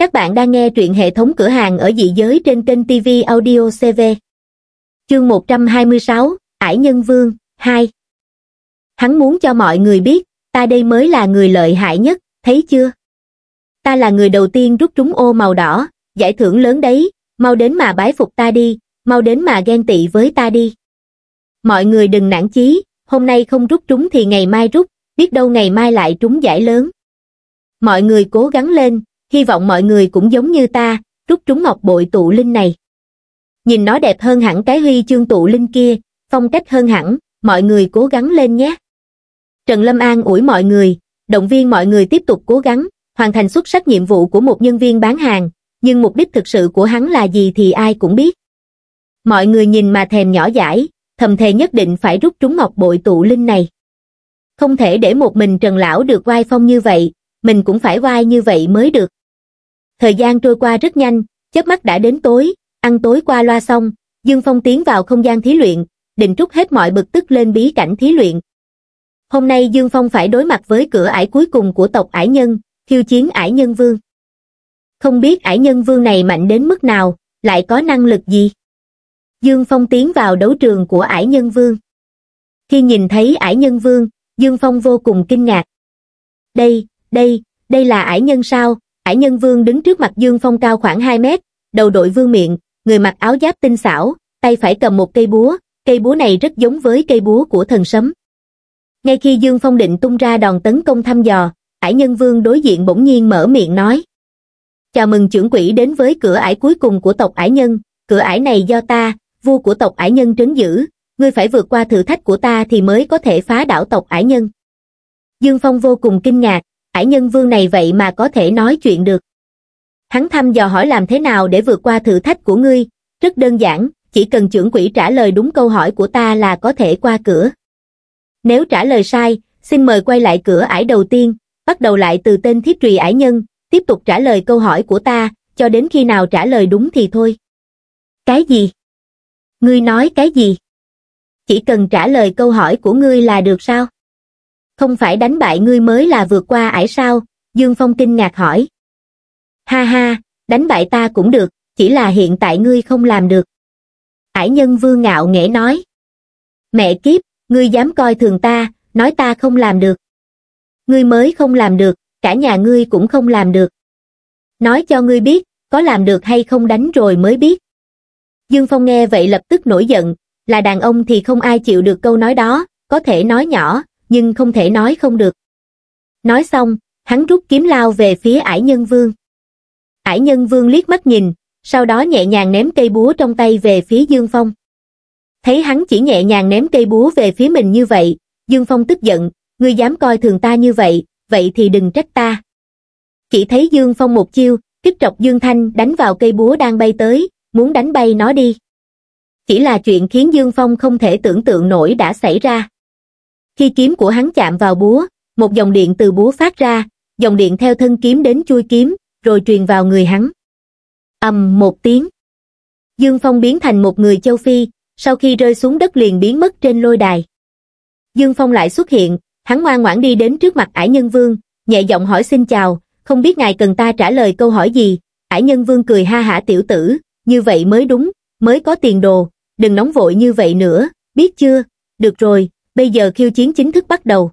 Các bạn đang nghe truyện hệ thống cửa hàng ở dị giới trên kênh TV Audio CV. Chương 126, Ải Nhân Vương, 2 Hắn muốn cho mọi người biết, ta đây mới là người lợi hại nhất, thấy chưa? Ta là người đầu tiên rút trúng ô màu đỏ, giải thưởng lớn đấy, mau đến mà bái phục ta đi, mau đến mà ghen tị với ta đi. Mọi người đừng nản chí, hôm nay không rút trúng thì ngày mai rút, biết đâu ngày mai lại trúng giải lớn. Mọi người cố gắng lên, hy vọng mọi người cũng giống như ta, rút trúng ngọc bội tụ linh này. Nhìn nó đẹp hơn hẳn cái huy chương tụ linh kia, phong cách hơn hẳn, mọi người cố gắng lên nhé. Trần Lâm An ủi mọi người, động viên mọi người tiếp tục cố gắng, hoàn thành xuất sắc nhiệm vụ của một nhân viên bán hàng, nhưng mục đích thực sự của hắn là gì thì ai cũng biết. Mọi người nhìn mà thèm nhỏ dãi, thầm thề nhất định phải rút trúng ngọc bội tụ linh này. Không thể để một mình Trần Lão được oai phong như vậy, mình cũng phải oai như vậy mới được thời gian trôi qua rất nhanh chớp mắt đã đến tối ăn tối qua loa xong dương phong tiến vào không gian thí luyện định trút hết mọi bực tức lên bí cảnh thí luyện hôm nay dương phong phải đối mặt với cửa ải cuối cùng của tộc ải nhân thiêu chiến ải nhân vương không biết ải nhân vương này mạnh đến mức nào lại có năng lực gì dương phong tiến vào đấu trường của ải nhân vương khi nhìn thấy ải nhân vương dương phong vô cùng kinh ngạc đây đây đây là ải nhân sao Hải nhân vương đứng trước mặt Dương Phong cao khoảng 2 mét, đầu đội vương miệng, người mặc áo giáp tinh xảo, tay phải cầm một cây búa, cây búa này rất giống với cây búa của thần sấm. Ngay khi Dương Phong định tung ra đòn tấn công thăm dò, Hải nhân vương đối diện bỗng nhiên mở miệng nói. Chào mừng trưởng quỷ đến với cửa ải cuối cùng của tộc ải nhân, cửa ải này do ta, vua của tộc ải nhân trấn giữ, ngươi phải vượt qua thử thách của ta thì mới có thể phá đảo tộc ải nhân. Dương Phong vô cùng kinh ngạc, hải nhân vương này vậy mà có thể nói chuyện được. Hắn thăm dò hỏi làm thế nào để vượt qua thử thách của ngươi, rất đơn giản, chỉ cần trưởng quỹ trả lời đúng câu hỏi của ta là có thể qua cửa. Nếu trả lời sai, xin mời quay lại cửa ải đầu tiên, bắt đầu lại từ tên thiết trùy ải nhân, tiếp tục trả lời câu hỏi của ta, cho đến khi nào trả lời đúng thì thôi. Cái gì? Ngươi nói cái gì? Chỉ cần trả lời câu hỏi của ngươi là được sao? không phải đánh bại ngươi mới là vượt qua ải sao dương phong kinh ngạc hỏi ha ha đánh bại ta cũng được chỉ là hiện tại ngươi không làm được ải nhân vương ngạo nghễ nói mẹ kiếp ngươi dám coi thường ta nói ta không làm được ngươi mới không làm được cả nhà ngươi cũng không làm được nói cho ngươi biết có làm được hay không đánh rồi mới biết dương phong nghe vậy lập tức nổi giận là đàn ông thì không ai chịu được câu nói đó có thể nói nhỏ nhưng không thể nói không được. Nói xong, hắn rút kiếm lao về phía ải nhân vương. Ải nhân vương liếc mắt nhìn, sau đó nhẹ nhàng ném cây búa trong tay về phía Dương Phong. Thấy hắn chỉ nhẹ nhàng ném cây búa về phía mình như vậy, Dương Phong tức giận, ngươi dám coi thường ta như vậy, vậy thì đừng trách ta. Chỉ thấy Dương Phong một chiêu, kích trọc Dương Thanh đánh vào cây búa đang bay tới, muốn đánh bay nó đi. Chỉ là chuyện khiến Dương Phong không thể tưởng tượng nổi đã xảy ra. Khi kiếm của hắn chạm vào búa, một dòng điện từ búa phát ra, dòng điện theo thân kiếm đến chui kiếm, rồi truyền vào người hắn. ầm một tiếng. Dương Phong biến thành một người châu Phi, sau khi rơi xuống đất liền biến mất trên lôi đài. Dương Phong lại xuất hiện, hắn ngoan ngoãn đi đến trước mặt ải nhân vương, nhẹ giọng hỏi xin chào, không biết ngài cần ta trả lời câu hỏi gì. Ải nhân vương cười ha hả tiểu tử, như vậy mới đúng, mới có tiền đồ, đừng nóng vội như vậy nữa, biết chưa, được rồi, bây giờ khiêu chiến chính thức bắt đầu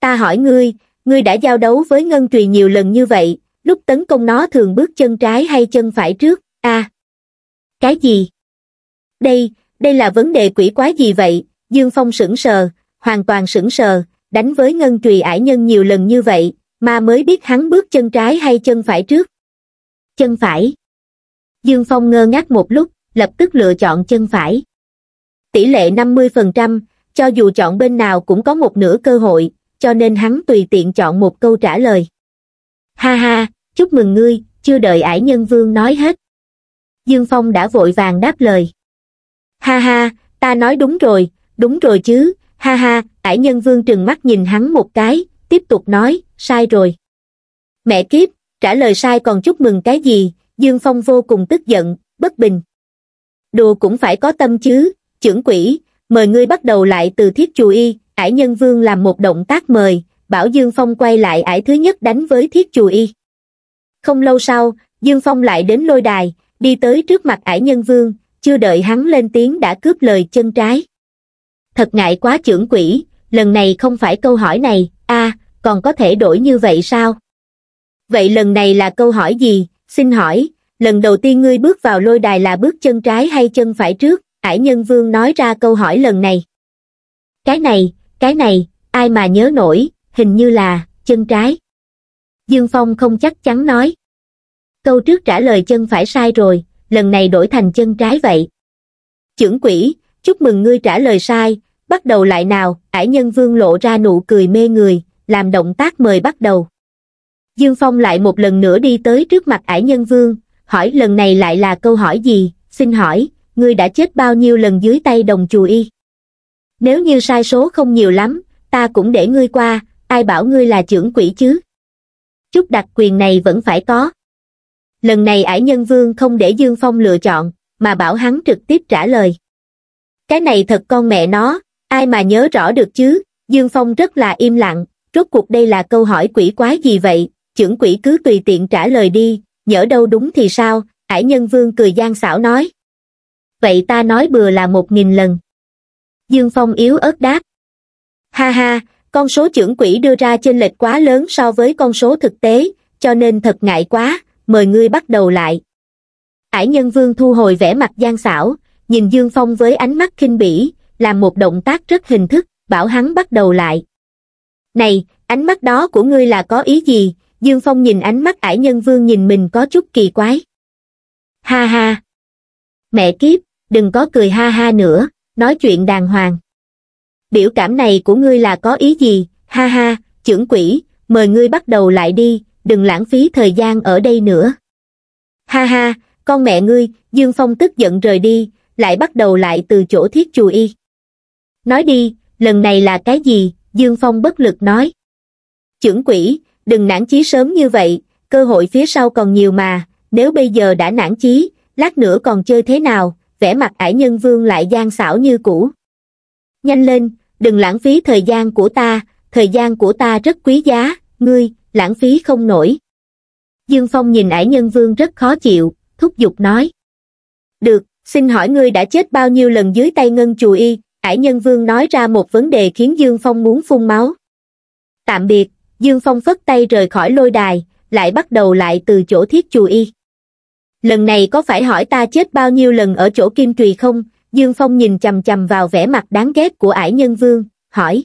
ta hỏi ngươi ngươi đã giao đấu với ngân trùy nhiều lần như vậy lúc tấn công nó thường bước chân trái hay chân phải trước a cái gì đây đây là vấn đề quỷ quái gì vậy dương phong sững sờ hoàn toàn sững sờ đánh với ngân trùy ải nhân nhiều lần như vậy mà mới biết hắn bước chân trái hay chân phải trước chân phải dương phong ngơ ngác một lúc lập tức lựa chọn chân phải tỷ lệ năm mươi phần trăm cho dù chọn bên nào cũng có một nửa cơ hội, cho nên hắn tùy tiện chọn một câu trả lời. Ha ha, chúc mừng ngươi, chưa đợi ải nhân vương nói hết. Dương Phong đã vội vàng đáp lời. Ha ha, ta nói đúng rồi, đúng rồi chứ, ha ha, ải nhân vương trừng mắt nhìn hắn một cái, tiếp tục nói, sai rồi. Mẹ kiếp, trả lời sai còn chúc mừng cái gì, Dương Phong vô cùng tức giận, bất bình. Đồ cũng phải có tâm chứ, trưởng quỷ, mời ngươi bắt đầu lại từ thiết chù y, ải nhân vương làm một động tác mời, bảo Dương Phong quay lại ải thứ nhất đánh với thiết chù y. Không lâu sau, Dương Phong lại đến lôi đài, đi tới trước mặt ải nhân vương, chưa đợi hắn lên tiếng đã cướp lời chân trái. Thật ngại quá trưởng quỷ, lần này không phải câu hỏi này, a còn có thể đổi như vậy sao? Vậy lần này là câu hỏi gì, xin hỏi, lần đầu tiên ngươi bước vào lôi đài là bước chân trái hay chân phải trước? hải nhân vương nói ra câu hỏi lần này cái này cái này ai mà nhớ nổi hình như là chân trái dương phong không chắc chắn nói câu trước trả lời chân phải sai rồi lần này đổi thành chân trái vậy chưởng quỷ chúc mừng ngươi trả lời sai bắt đầu lại nào ải nhân vương lộ ra nụ cười mê người làm động tác mời bắt đầu dương phong lại một lần nữa đi tới trước mặt ải nhân vương hỏi lần này lại là câu hỏi gì xin hỏi ngươi đã chết bao nhiêu lần dưới tay đồng chùa y. Nếu như sai số không nhiều lắm, ta cũng để ngươi qua, ai bảo ngươi là trưởng quỷ chứ? Chút đặc quyền này vẫn phải có. Lần này ải nhân vương không để Dương Phong lựa chọn, mà bảo hắn trực tiếp trả lời. Cái này thật con mẹ nó, ai mà nhớ rõ được chứ, Dương Phong rất là im lặng, rốt cuộc đây là câu hỏi quỷ quái gì vậy, trưởng quỷ cứ tùy tiện trả lời đi, nhỡ đâu đúng thì sao, ải nhân vương cười gian xảo nói vậy ta nói bừa là một nghìn lần dương phong yếu ớt đáp ha ha con số trưởng quỹ đưa ra trên lệch quá lớn so với con số thực tế cho nên thật ngại quá mời ngươi bắt đầu lại ải nhân vương thu hồi vẻ mặt gian xảo nhìn dương phong với ánh mắt khinh bỉ làm một động tác rất hình thức bảo hắn bắt đầu lại này ánh mắt đó của ngươi là có ý gì dương phong nhìn ánh mắt ải nhân vương nhìn mình có chút kỳ quái ha ha mẹ kiếp đừng có cười ha ha nữa nói chuyện đàng hoàng biểu cảm này của ngươi là có ý gì ha ha trưởng quỷ mời ngươi bắt đầu lại đi đừng lãng phí thời gian ở đây nữa ha ha con mẹ ngươi dương phong tức giận rời đi lại bắt đầu lại từ chỗ thiết chùa y nói đi lần này là cái gì dương phong bất lực nói chưởng quỷ đừng nản chí sớm như vậy cơ hội phía sau còn nhiều mà nếu bây giờ đã nản chí lát nữa còn chơi thế nào vẻ mặt ải nhân vương lại gian xảo như cũ nhanh lên đừng lãng phí thời gian của ta thời gian của ta rất quý giá ngươi lãng phí không nổi dương phong nhìn ải nhân vương rất khó chịu thúc giục nói được xin hỏi ngươi đã chết bao nhiêu lần dưới tay ngân chùa y ải nhân vương nói ra một vấn đề khiến dương phong muốn phun máu tạm biệt dương phong phất tay rời khỏi lôi đài lại bắt đầu lại từ chỗ thiết chùa y lần này có phải hỏi ta chết bao nhiêu lần ở chỗ kim trùy không dương phong nhìn chằm chằm vào vẻ mặt đáng ghét của ải nhân vương hỏi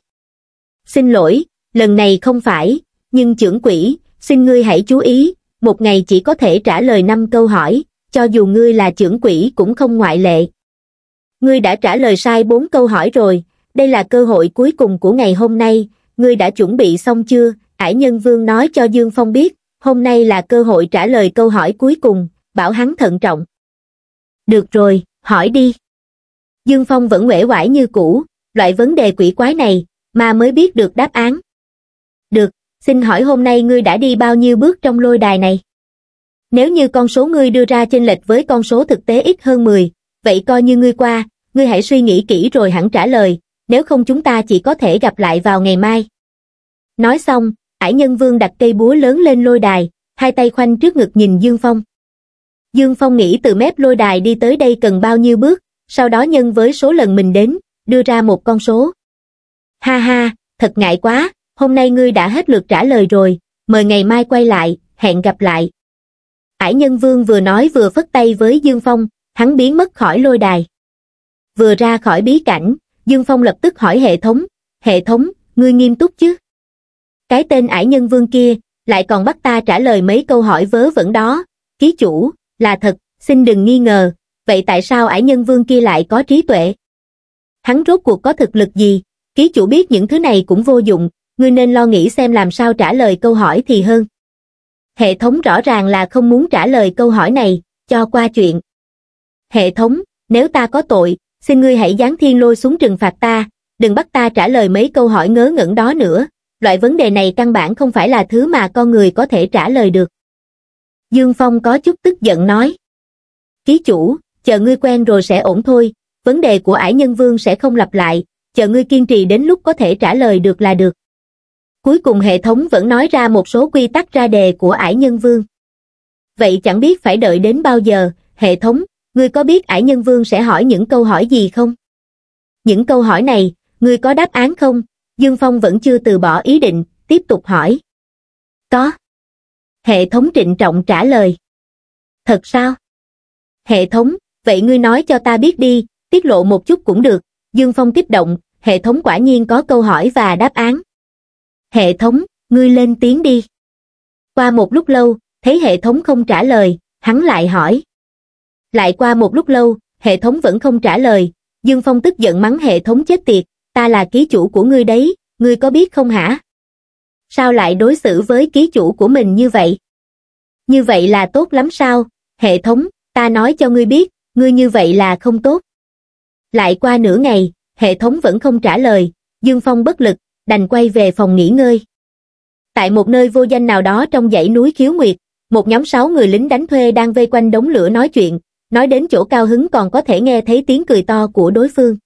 xin lỗi lần này không phải nhưng trưởng quỷ xin ngươi hãy chú ý một ngày chỉ có thể trả lời năm câu hỏi cho dù ngươi là trưởng quỷ cũng không ngoại lệ ngươi đã trả lời sai bốn câu hỏi rồi đây là cơ hội cuối cùng của ngày hôm nay ngươi đã chuẩn bị xong chưa ải nhân vương nói cho dương phong biết hôm nay là cơ hội trả lời câu hỏi cuối cùng bảo hắn thận trọng. Được rồi, hỏi đi. Dương Phong vẫn uể oải như cũ, loại vấn đề quỷ quái này, mà mới biết được đáp án. Được, xin hỏi hôm nay ngươi đã đi bao nhiêu bước trong lôi đài này? Nếu như con số ngươi đưa ra chênh lệch với con số thực tế ít hơn 10, vậy coi như ngươi qua, ngươi hãy suy nghĩ kỹ rồi hẳn trả lời, nếu không chúng ta chỉ có thể gặp lại vào ngày mai. Nói xong, ải nhân vương đặt cây búa lớn lên lôi đài, hai tay khoanh trước ngực nhìn Dương Phong. Dương Phong nghĩ từ mép lôi đài đi tới đây cần bao nhiêu bước, sau đó nhân với số lần mình đến, đưa ra một con số. Ha ha, thật ngại quá, hôm nay ngươi đã hết lượt trả lời rồi, mời ngày mai quay lại, hẹn gặp lại. Ải Nhân Vương vừa nói vừa phất tay với Dương Phong, hắn biến mất khỏi lôi đài. Vừa ra khỏi bí cảnh, Dương Phong lập tức hỏi hệ thống, hệ thống, ngươi nghiêm túc chứ? Cái tên Ải Nhân Vương kia, lại còn bắt ta trả lời mấy câu hỏi vớ vẩn đó, ký chủ, là thật, xin đừng nghi ngờ, vậy tại sao ải nhân vương kia lại có trí tuệ? Hắn rốt cuộc có thực lực gì? Ký chủ biết những thứ này cũng vô dụng, ngươi nên lo nghĩ xem làm sao trả lời câu hỏi thì hơn. Hệ thống rõ ràng là không muốn trả lời câu hỏi này, cho qua chuyện. Hệ thống, nếu ta có tội, xin ngươi hãy giáng thiên lôi xuống trừng phạt ta, đừng bắt ta trả lời mấy câu hỏi ngớ ngẩn đó nữa. Loại vấn đề này căn bản không phải là thứ mà con người có thể trả lời được. Dương Phong có chút tức giận nói. Ký chủ, chờ ngươi quen rồi sẽ ổn thôi, vấn đề của ải nhân vương sẽ không lặp lại, chờ ngươi kiên trì đến lúc có thể trả lời được là được. Cuối cùng hệ thống vẫn nói ra một số quy tắc ra đề của ải nhân vương. Vậy chẳng biết phải đợi đến bao giờ, hệ thống, ngươi có biết ải nhân vương sẽ hỏi những câu hỏi gì không? Những câu hỏi này, ngươi có đáp án không? Dương Phong vẫn chưa từ bỏ ý định, tiếp tục hỏi. Có. Hệ thống trịnh trọng trả lời. Thật sao? Hệ thống, vậy ngươi nói cho ta biết đi, tiết lộ một chút cũng được. Dương Phong kích động, hệ thống quả nhiên có câu hỏi và đáp án. Hệ thống, ngươi lên tiếng đi. Qua một lúc lâu, thấy hệ thống không trả lời, hắn lại hỏi. Lại qua một lúc lâu, hệ thống vẫn không trả lời, Dương Phong tức giận mắng hệ thống chết tiệt, ta là ký chủ của ngươi đấy, ngươi có biết không hả? sao lại đối xử với ký chủ của mình như vậy? Như vậy là tốt lắm sao? Hệ thống, ta nói cho ngươi biết, ngươi như vậy là không tốt. Lại qua nửa ngày, hệ thống vẫn không trả lời, Dương Phong bất lực, đành quay về phòng nghỉ ngơi. Tại một nơi vô danh nào đó trong dãy núi Khiếu Nguyệt, một nhóm sáu người lính đánh thuê đang vây quanh đống lửa nói chuyện, nói đến chỗ cao hứng còn có thể nghe thấy tiếng cười to của đối phương.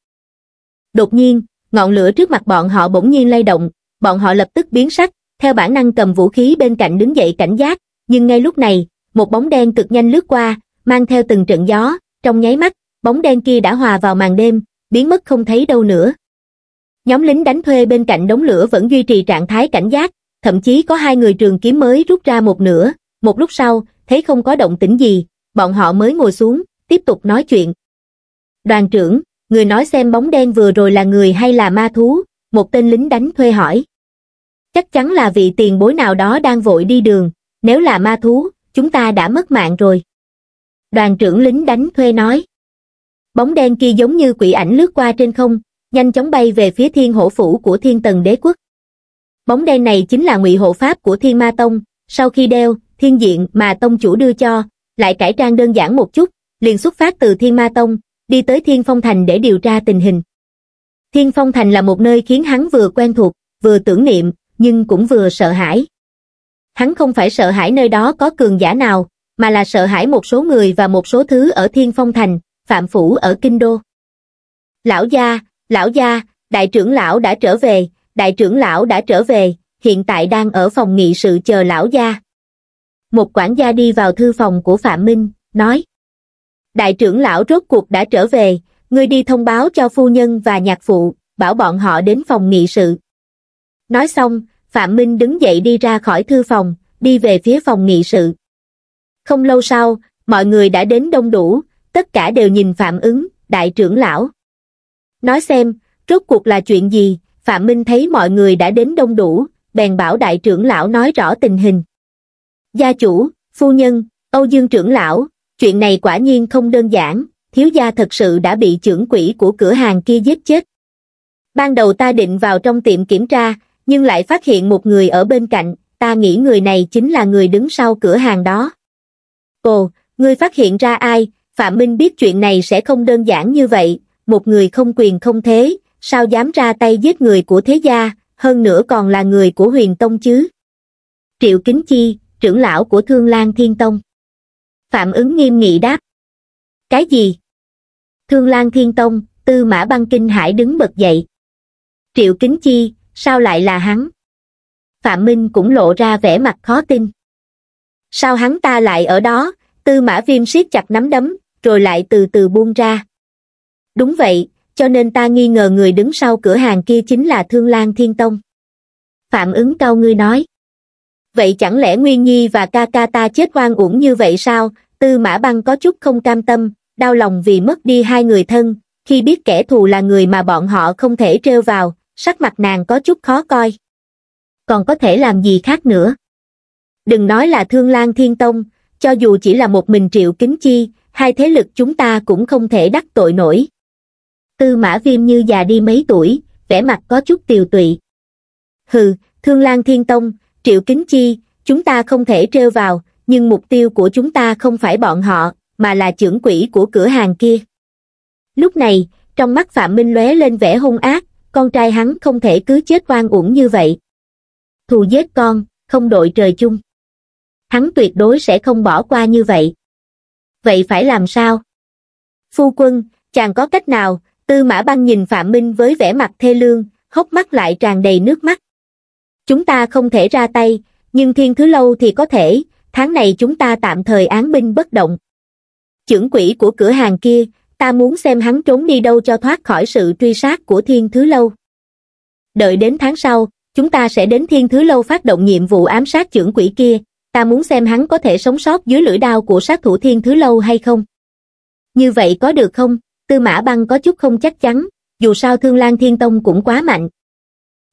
Đột nhiên, ngọn lửa trước mặt bọn họ bỗng nhiên lay động, bọn họ lập tức biến sắc, theo bản năng cầm vũ khí bên cạnh đứng dậy cảnh giác, nhưng ngay lúc này, một bóng đen cực nhanh lướt qua, mang theo từng trận gió, trong nháy mắt, bóng đen kia đã hòa vào màn đêm, biến mất không thấy đâu nữa. Nhóm lính đánh thuê bên cạnh đống lửa vẫn duy trì trạng thái cảnh giác, thậm chí có hai người trường kiếm mới rút ra một nửa, một lúc sau, thấy không có động tĩnh gì, bọn họ mới ngồi xuống, tiếp tục nói chuyện. Đoàn trưởng, người nói xem bóng đen vừa rồi là người hay là ma thú, một tên lính đánh thuê hỏi chắc chắn là vị tiền bối nào đó đang vội đi đường, nếu là ma thú, chúng ta đã mất mạng rồi. Đoàn trưởng lính đánh thuê nói. Bóng đen kia giống như quỷ ảnh lướt qua trên không, nhanh chóng bay về phía thiên hổ phủ của thiên tần đế quốc. Bóng đen này chính là ngụy hộ pháp của thiên ma tông, sau khi đeo, thiên diện mà tông chủ đưa cho, lại cải trang đơn giản một chút, liền xuất phát từ thiên ma tông, đi tới thiên phong thành để điều tra tình hình. Thiên phong thành là một nơi khiến hắn vừa quen thuộc, vừa tưởng niệm, nhưng cũng vừa sợ hãi. Hắn không phải sợ hãi nơi đó có cường giả nào, mà là sợ hãi một số người và một số thứ ở Thiên Phong Thành, Phạm Phủ ở Kinh Đô. Lão gia, lão gia, đại trưởng lão đã trở về, đại trưởng lão đã trở về, hiện tại đang ở phòng nghị sự chờ lão gia. Một quản gia đi vào thư phòng của Phạm Minh, nói. Đại trưởng lão rốt cuộc đã trở về, ngươi đi thông báo cho phu nhân và nhạc phụ, bảo bọn họ đến phòng nghị sự. Nói xong, Phạm Minh đứng dậy đi ra khỏi thư phòng, đi về phía phòng nghị sự. Không lâu sau, mọi người đã đến đông đủ, tất cả đều nhìn Phạm ứng, đại trưởng lão. Nói xem, rốt cuộc là chuyện gì, Phạm Minh thấy mọi người đã đến đông đủ, bèn bảo đại trưởng lão nói rõ tình hình. Gia chủ, phu nhân, Âu Dương trưởng lão, chuyện này quả nhiên không đơn giản, thiếu gia thật sự đã bị trưởng quỷ của cửa hàng kia giết chết. Ban đầu ta định vào trong tiệm kiểm tra, nhưng lại phát hiện một người ở bên cạnh, ta nghĩ người này chính là người đứng sau cửa hàng đó. Ồ, ngươi phát hiện ra ai, Phạm Minh biết chuyện này sẽ không đơn giản như vậy, một người không quyền không thế, sao dám ra tay giết người của thế gia, hơn nữa còn là người của huyền tông chứ. Triệu Kính Chi, trưởng lão của Thương Lan Thiên Tông. Phạm ứng nghiêm nghị đáp. Cái gì? Thương Lan Thiên Tông, Tư Mã Băng Kinh Hải đứng bật dậy. Triệu Kính Chi, sao lại là hắn? Phạm Minh cũng lộ ra vẻ mặt khó tin. Sao hắn ta lại ở đó, tư mã viêm siết chặt nắm đấm, rồi lại từ từ buông ra. Đúng vậy, cho nên ta nghi ngờ người đứng sau cửa hàng kia chính là Thương Lan Thiên Tông. Phạm ứng cao ngươi nói. Vậy chẳng lẽ Nguyên Nhi và ca ca ta chết oan uổng như vậy sao? Tư mã băng có chút không cam tâm, đau lòng vì mất đi hai người thân, khi biết kẻ thù là người mà bọn họ không thể treo vào, sắc mặt nàng có chút khó coi. Còn có thể làm gì khác nữa? Đừng nói là Thương Lan Thiên Tông, cho dù chỉ là một mình Triệu Kính Chi, hai thế lực chúng ta cũng không thể đắc tội nổi. Tư Mã Viêm như già đi mấy tuổi, vẻ mặt có chút tiều tụy. Hừ, Thương Lan Thiên Tông, Triệu Kính Chi, chúng ta không thể treo vào, nhưng mục tiêu của chúng ta không phải bọn họ, mà là trưởng quỹ của cửa hàng kia. Lúc này, trong mắt Phạm Minh lóe lên vẻ hung ác, con trai hắn không thể cứ chết oan uổng như vậy. Thù giết con, không đội trời chung. Hắn tuyệt đối sẽ không bỏ qua như vậy. Vậy phải làm sao? Phu quân, chàng có cách nào? Tư mã băng nhìn Phạm Minh với vẻ mặt thê lương, hốc mắt lại tràn đầy nước mắt. Chúng ta không thể ra tay, nhưng thiên thứ lâu thì có thể, tháng này chúng ta tạm thời án binh bất động. Chưởng quỹ của cửa hàng kia, ta muốn xem hắn trốn đi đâu cho thoát khỏi sự truy sát của thiên thứ lâu. Đợi đến tháng sau, chúng ta sẽ đến thiên thứ lâu phát động nhiệm vụ ám sát trưởng quỷ kia, ta muốn xem hắn có thể sống sót dưới lưỡi đao của sát thủ thiên thứ lâu hay không. Như vậy có được không? Tư mã băng có chút không chắc chắn, dù sao thương lan thiên tông cũng quá mạnh.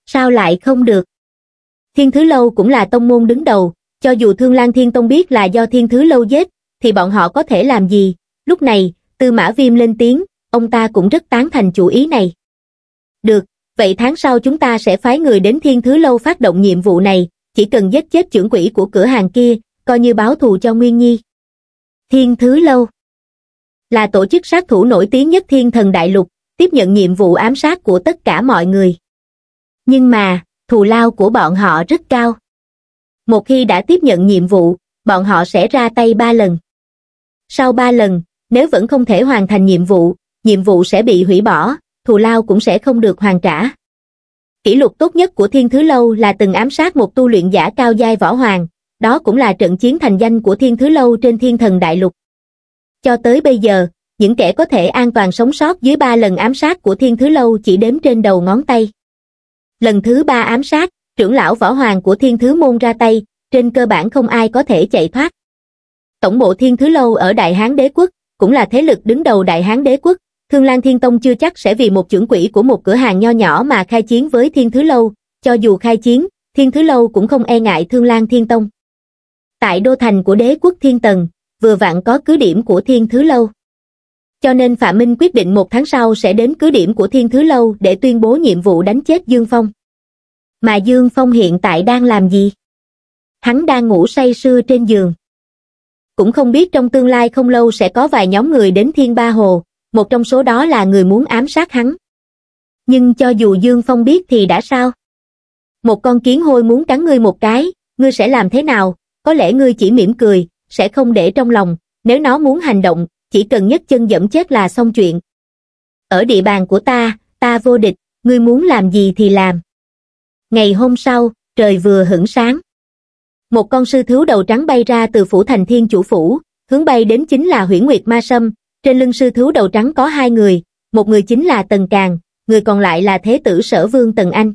Sao lại không được? Thiên Thứ Lâu cũng là tông môn đứng đầu, cho dù Thương Lan Thiên Tông biết là do Thiên Thứ Lâu giết, thì bọn họ có thể làm gì? Lúc này, Tư Mã Viêm lên tiếng, ông ta cũng rất tán thành chủ ý này. Được, vậy tháng sau chúng ta sẽ phái người đến Thiên Thứ Lâu phát động nhiệm vụ này, chỉ cần giết chết trưởng quỹ của cửa hàng kia, coi như báo thù cho Nguyên Nhi. Thiên Thứ Lâu là tổ chức sát thủ nổi tiếng nhất thiên thần đại lục, tiếp nhận nhiệm vụ ám sát của tất cả mọi người. Nhưng mà, thù lao của bọn họ rất cao. Một khi đã tiếp nhận nhiệm vụ, bọn họ sẽ ra tay ba lần. Sau ba lần, nếu vẫn không thể hoàn thành nhiệm vụ, nhiệm vụ sẽ bị hủy bỏ, thù lao cũng sẽ không được hoàn trả. Kỷ lục tốt nhất của Thiên Thứ Lâu là từng ám sát một tu luyện giả cao giai võ hoàng, đó cũng là trận chiến thành danh của Thiên Thứ Lâu trên Thiên Thần Đại Lục. Cho tới bây giờ, những kẻ có thể an toàn sống sót dưới ba lần ám sát của Thiên Thứ Lâu chỉ đếm trên đầu ngón tay. Lần thứ ba ám sát, trưởng lão võ hoàng của Thiên Thứ Môn ra tay, trên cơ bản không ai có thể chạy thoát. Tổng bộ Thiên Thứ Lâu ở Đại Hán Đế Quốc, cũng là thế lực đứng đầu đại hán đế quốc, Thương Lan Thiên Tông chưa chắc sẽ vì một trưởng quỹ của một cửa hàng nho nhỏ mà khai chiến với Thiên Thứ Lâu, cho dù khai chiến, Thiên Thứ Lâu cũng không e ngại Thương Lan Thiên Tông. Tại đô thành của đế quốc Thiên Tần, vừa vặn có cứ điểm của Thiên Thứ Lâu. Cho nên Phạm Minh quyết định một tháng sau sẽ đến cứ điểm của Thiên Thứ Lâu để tuyên bố nhiệm vụ đánh chết Dương Phong. Mà Dương Phong hiện tại đang làm gì? Hắn đang ngủ say sưa trên giường cũng không biết trong tương lai không lâu sẽ có vài nhóm người đến Thiên Ba Hồ, một trong số đó là người muốn ám sát hắn. Nhưng cho dù Dương Phong biết thì đã sao? Một con kiến hôi muốn cắn ngươi một cái, ngươi sẽ làm thế nào? Có lẽ ngươi chỉ mỉm cười, sẽ không để trong lòng, nếu nó muốn hành động, chỉ cần nhất chân dẫm chết là xong chuyện. Ở địa bàn của ta, ta vô địch, ngươi muốn làm gì thì làm. Ngày hôm sau, trời vừa hửng sáng một con sư thú đầu trắng bay ra từ phủ thành thiên chủ phủ, hướng bay đến chính là huyễn nguyệt ma sâm, trên lưng sư thú đầu trắng có hai người, một người chính là Tần Càng, người còn lại là Thế tử Sở Vương Tần Anh.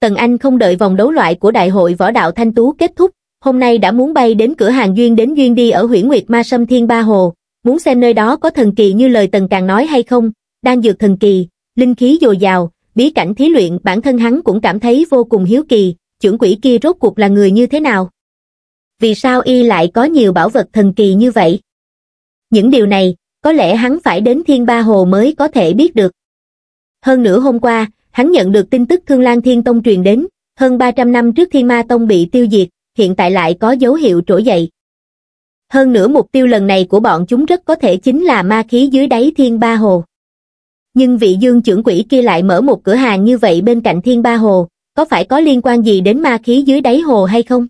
Tần Anh không đợi vòng đấu loại của Đại hội Võ đạo Thanh Tú kết thúc, hôm nay đã muốn bay đến cửa hàng Duyên đến Duyên đi ở huyễn Nguyệt Ma Sâm Thiên Ba Hồ, muốn xem nơi đó có thần kỳ như lời Tần Càng nói hay không, đang dược thần kỳ, linh khí dồi dào, bí cảnh thí luyện bản thân hắn cũng cảm thấy vô cùng hiếu kỳ, trưởng quỷ kia rốt cuộc là người như thế nào? Vì sao y lại có nhiều bảo vật thần kỳ như vậy? Những điều này, có lẽ hắn phải đến Thiên Ba Hồ mới có thể biết được. Hơn nửa hôm qua, hắn nhận được tin tức Thương Lan Thiên Tông truyền đến, hơn 300 năm trước Thiên Ma Tông bị tiêu diệt, hiện tại lại có dấu hiệu trỗi dậy. Hơn nữa mục tiêu lần này của bọn chúng rất có thể chính là ma khí dưới đáy Thiên Ba Hồ. Nhưng vị dương trưởng quỷ kia lại mở một cửa hàng như vậy bên cạnh Thiên Ba Hồ, có phải có liên quan gì đến ma khí dưới đáy hồ hay không?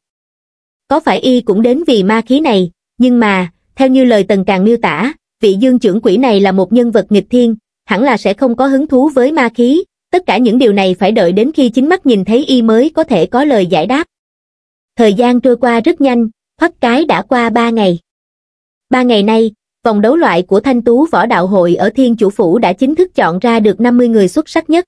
Có phải y cũng đến vì ma khí này, nhưng mà, theo như lời Tần Càng miêu tả, vị dương trưởng quỷ này là một nhân vật nghịch thiên, hẳn là sẽ không có hứng thú với ma khí, tất cả những điều này phải đợi đến khi chính mắt nhìn thấy y mới có thể có lời giải đáp. Thời gian trôi qua rất nhanh, thoát cái đã qua ba ngày. Ba ngày nay, vòng đấu loại của Thanh Tú Võ Đạo Hội ở Thiên Chủ Phủ đã chính thức chọn ra được 50 người xuất sắc nhất.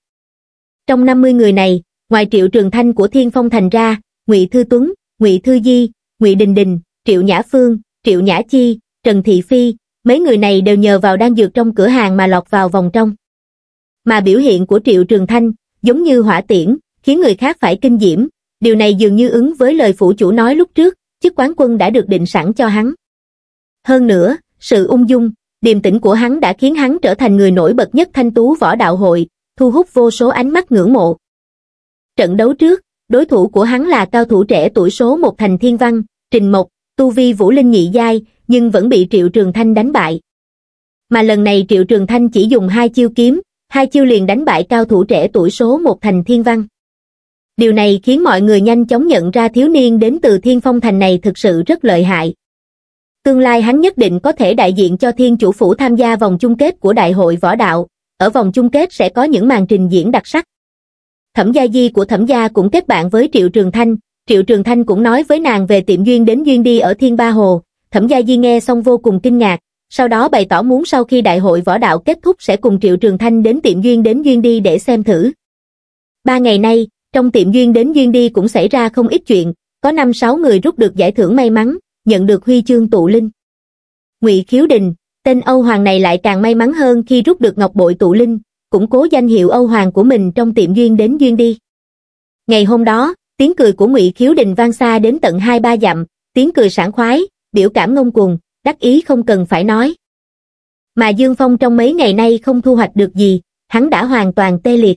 Trong 50 người này, ngoài triệu trường thanh của thiên phong thành ra ngụy thư tuấn ngụy thư di ngụy đình đình triệu nhã phương triệu nhã chi trần thị phi mấy người này đều nhờ vào đang dược trong cửa hàng mà lọt vào vòng trong mà biểu hiện của triệu trường thanh giống như hỏa tiễn khiến người khác phải kinh diễm điều này dường như ứng với lời phủ chủ nói lúc trước chức quán quân đã được định sẵn cho hắn hơn nữa sự ung dung điềm tĩnh của hắn đã khiến hắn trở thành người nổi bật nhất thanh tú võ đạo hội thu hút vô số ánh mắt ngưỡng mộ Trận đấu trước, đối thủ của hắn là cao thủ trẻ tuổi số một thành thiên văn, Trình Mộc, tu vi Vũ Linh nhị giai, nhưng vẫn bị Triệu Trường Thanh đánh bại. Mà lần này Triệu Trường Thanh chỉ dùng hai chiêu kiếm, hai chiêu liền đánh bại cao thủ trẻ tuổi số một thành thiên văn. Điều này khiến mọi người nhanh chóng nhận ra thiếu niên đến từ thiên phong thành này thực sự rất lợi hại. Tương lai hắn nhất định có thể đại diện cho thiên chủ phủ tham gia vòng chung kết của đại hội võ đạo, ở vòng chung kết sẽ có những màn trình diễn đặc sắc. Thẩm Gia Di của Thẩm Gia cũng kết bạn với Triệu Trường Thanh, Triệu Trường Thanh cũng nói với nàng về tiệm duyên đến duyên đi ở Thiên Ba Hồ, Thẩm Gia Di nghe xong vô cùng kinh ngạc, sau đó bày tỏ muốn sau khi đại hội võ đạo kết thúc sẽ cùng Triệu Trường Thanh đến tiệm duyên đến duyên đi để xem thử. Ba ngày nay, trong tiệm duyên đến duyên đi cũng xảy ra không ít chuyện, có năm sáu người rút được giải thưởng may mắn, nhận được huy chương tụ linh. Ngụy Khiếu Đình, tên Âu Hoàng này lại càng may mắn hơn khi rút được ngọc bội tụ linh, củng cố danh hiệu Âu Hoàng của mình trong tiệm duyên đến duyên đi. Ngày hôm đó, tiếng cười của ngụy Khiếu Đình vang xa đến tận hai ba dặm, tiếng cười sảng khoái, biểu cảm ngông cuồng, đắc ý không cần phải nói. Mà Dương Phong trong mấy ngày nay không thu hoạch được gì, hắn đã hoàn toàn tê liệt.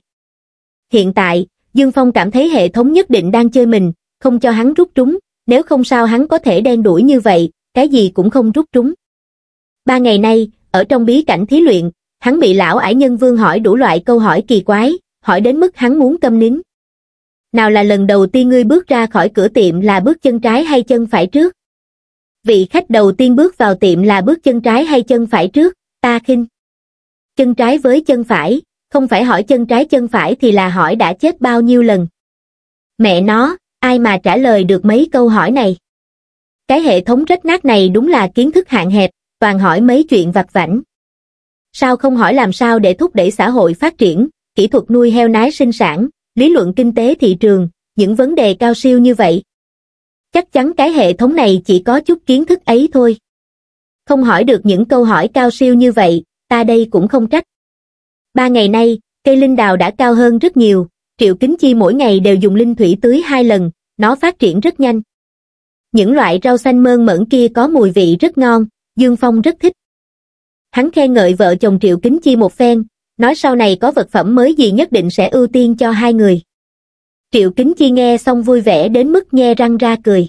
Hiện tại, Dương Phong cảm thấy hệ thống nhất định đang chơi mình, không cho hắn rút trúng, nếu không sao hắn có thể đen đuổi như vậy, cái gì cũng không rút trúng. Ba ngày nay, ở trong bí cảnh thí luyện, hắn bị lão ải nhân vương hỏi đủ loại câu hỏi kỳ quái, hỏi đến mức hắn muốn câm nín. Nào là lần đầu tiên ngươi bước ra khỏi cửa tiệm là bước chân trái hay chân phải trước? Vị khách đầu tiên bước vào tiệm là bước chân trái hay chân phải trước, ta khinh. Chân trái với chân phải, không phải hỏi chân trái chân phải thì là hỏi đã chết bao nhiêu lần. Mẹ nó, ai mà trả lời được mấy câu hỏi này? Cái hệ thống rách nát này đúng là kiến thức hạn hẹp, toàn hỏi mấy chuyện vặt vảnh sao không hỏi làm sao để thúc đẩy xã hội phát triển, kỹ thuật nuôi heo nái sinh sản, lý luận kinh tế thị trường, những vấn đề cao siêu như vậy. Chắc chắn cái hệ thống này chỉ có chút kiến thức ấy thôi. Không hỏi được những câu hỏi cao siêu như vậy, ta đây cũng không trách. Ba ngày nay, cây linh đào đã cao hơn rất nhiều, Triệu Kính Chi mỗi ngày đều dùng linh thủy tưới hai lần, nó phát triển rất nhanh. Những loại rau xanh mơn mởn kia có mùi vị rất ngon, Dương Phong rất thích hắn khen ngợi vợ chồng Triệu Kính Chi một phen, nói sau này có vật phẩm mới gì nhất định sẽ ưu tiên cho hai người. Triệu Kính Chi nghe xong vui vẻ đến mức nhe răng ra cười.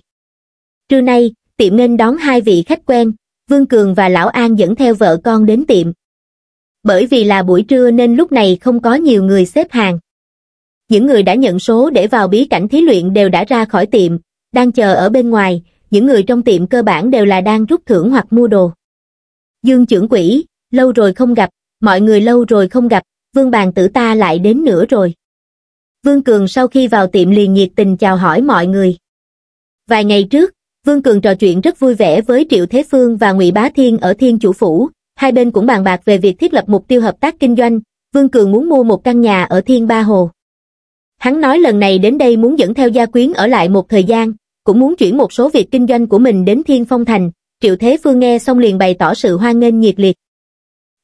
Trưa nay, tiệm nên đón hai vị khách quen, Vương Cường và Lão An dẫn theo vợ con đến tiệm. Bởi vì là buổi trưa nên lúc này không có nhiều người xếp hàng. Những người đã nhận số để vào bí cảnh thí luyện đều đã ra khỏi tiệm, đang chờ ở bên ngoài, những người trong tiệm cơ bản đều là đang rút thưởng hoặc mua đồ. Dương trưởng quỷ, lâu rồi không gặp, mọi người lâu rồi không gặp, vương bàn tử ta lại đến nữa rồi. Vương Cường sau khi vào tiệm liền nhiệt tình chào hỏi mọi người. Vài ngày trước, Vương Cường trò chuyện rất vui vẻ với Triệu Thế Phương và Ngụy Bá Thiên ở Thiên Chủ Phủ, hai bên cũng bàn bạc về việc thiết lập mục tiêu hợp tác kinh doanh, Vương Cường muốn mua một căn nhà ở Thiên Ba Hồ. Hắn nói lần này đến đây muốn dẫn theo gia quyến ở lại một thời gian, cũng muốn chuyển một số việc kinh doanh của mình đến Thiên Phong Thành, Triệu Thế Phương nghe xong liền bày tỏ sự hoan nghênh nhiệt liệt.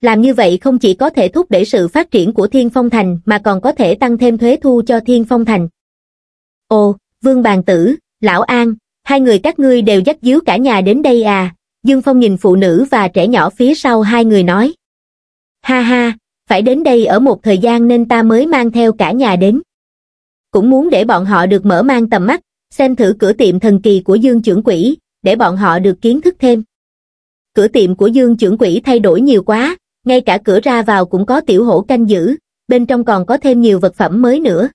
Làm như vậy không chỉ có thể thúc đẩy sự phát triển của Thiên Phong Thành mà còn có thể tăng thêm thuế thu cho Thiên Phong Thành. Ồ, Vương Bàn Tử, Lão An, hai người các ngươi đều dắt díu cả nhà đến đây à, Dương Phong nhìn phụ nữ và trẻ nhỏ phía sau hai người nói. Ha ha, phải đến đây ở một thời gian nên ta mới mang theo cả nhà đến. Cũng muốn để bọn họ được mở mang tầm mắt, xem thử cửa tiệm thần kỳ của Dương trưởng quỷ, để bọn họ được kiến thức thêm. Cửa tiệm của Dương trưởng quỹ thay đổi nhiều quá, ngay cả cửa ra vào cũng có tiểu hổ canh giữ, bên trong còn có thêm nhiều vật phẩm mới nữa.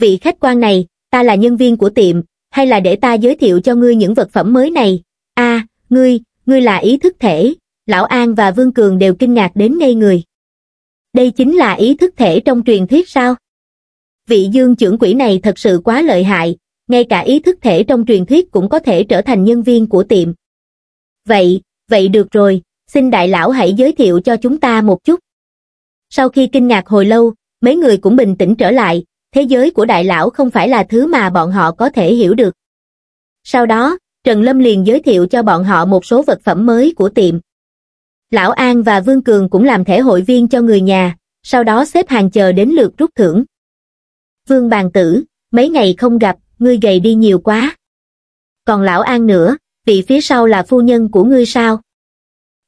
Vị khách quan này, ta là nhân viên của tiệm, hay là để ta giới thiệu cho ngươi những vật phẩm mới này? a à, ngươi, ngươi là ý thức thể, Lão An và Vương Cường đều kinh ngạc đến ngây người. Đây chính là ý thức thể trong truyền thuyết sao? Vị dương trưởng quỹ này thật sự quá lợi hại, ngay cả ý thức thể trong truyền thuyết cũng có thể trở thành nhân viên của tiệm. Vậy, vậy được rồi, xin đại lão hãy giới thiệu cho chúng ta một chút. Sau khi kinh ngạc hồi lâu, mấy người cũng bình tĩnh trở lại, thế giới của đại lão không phải là thứ mà bọn họ có thể hiểu được. Sau đó, Trần Lâm liền giới thiệu cho bọn họ một số vật phẩm mới của tiệm. Lão An và Vương Cường cũng làm thẻ hội viên cho người nhà, sau đó xếp hàng chờ đến lượt rút thưởng. Vương Bàn Tử, mấy ngày không gặp, ngươi gầy đi nhiều quá. Còn lão An nữa, vị phía sau là phu nhân của ngươi sao?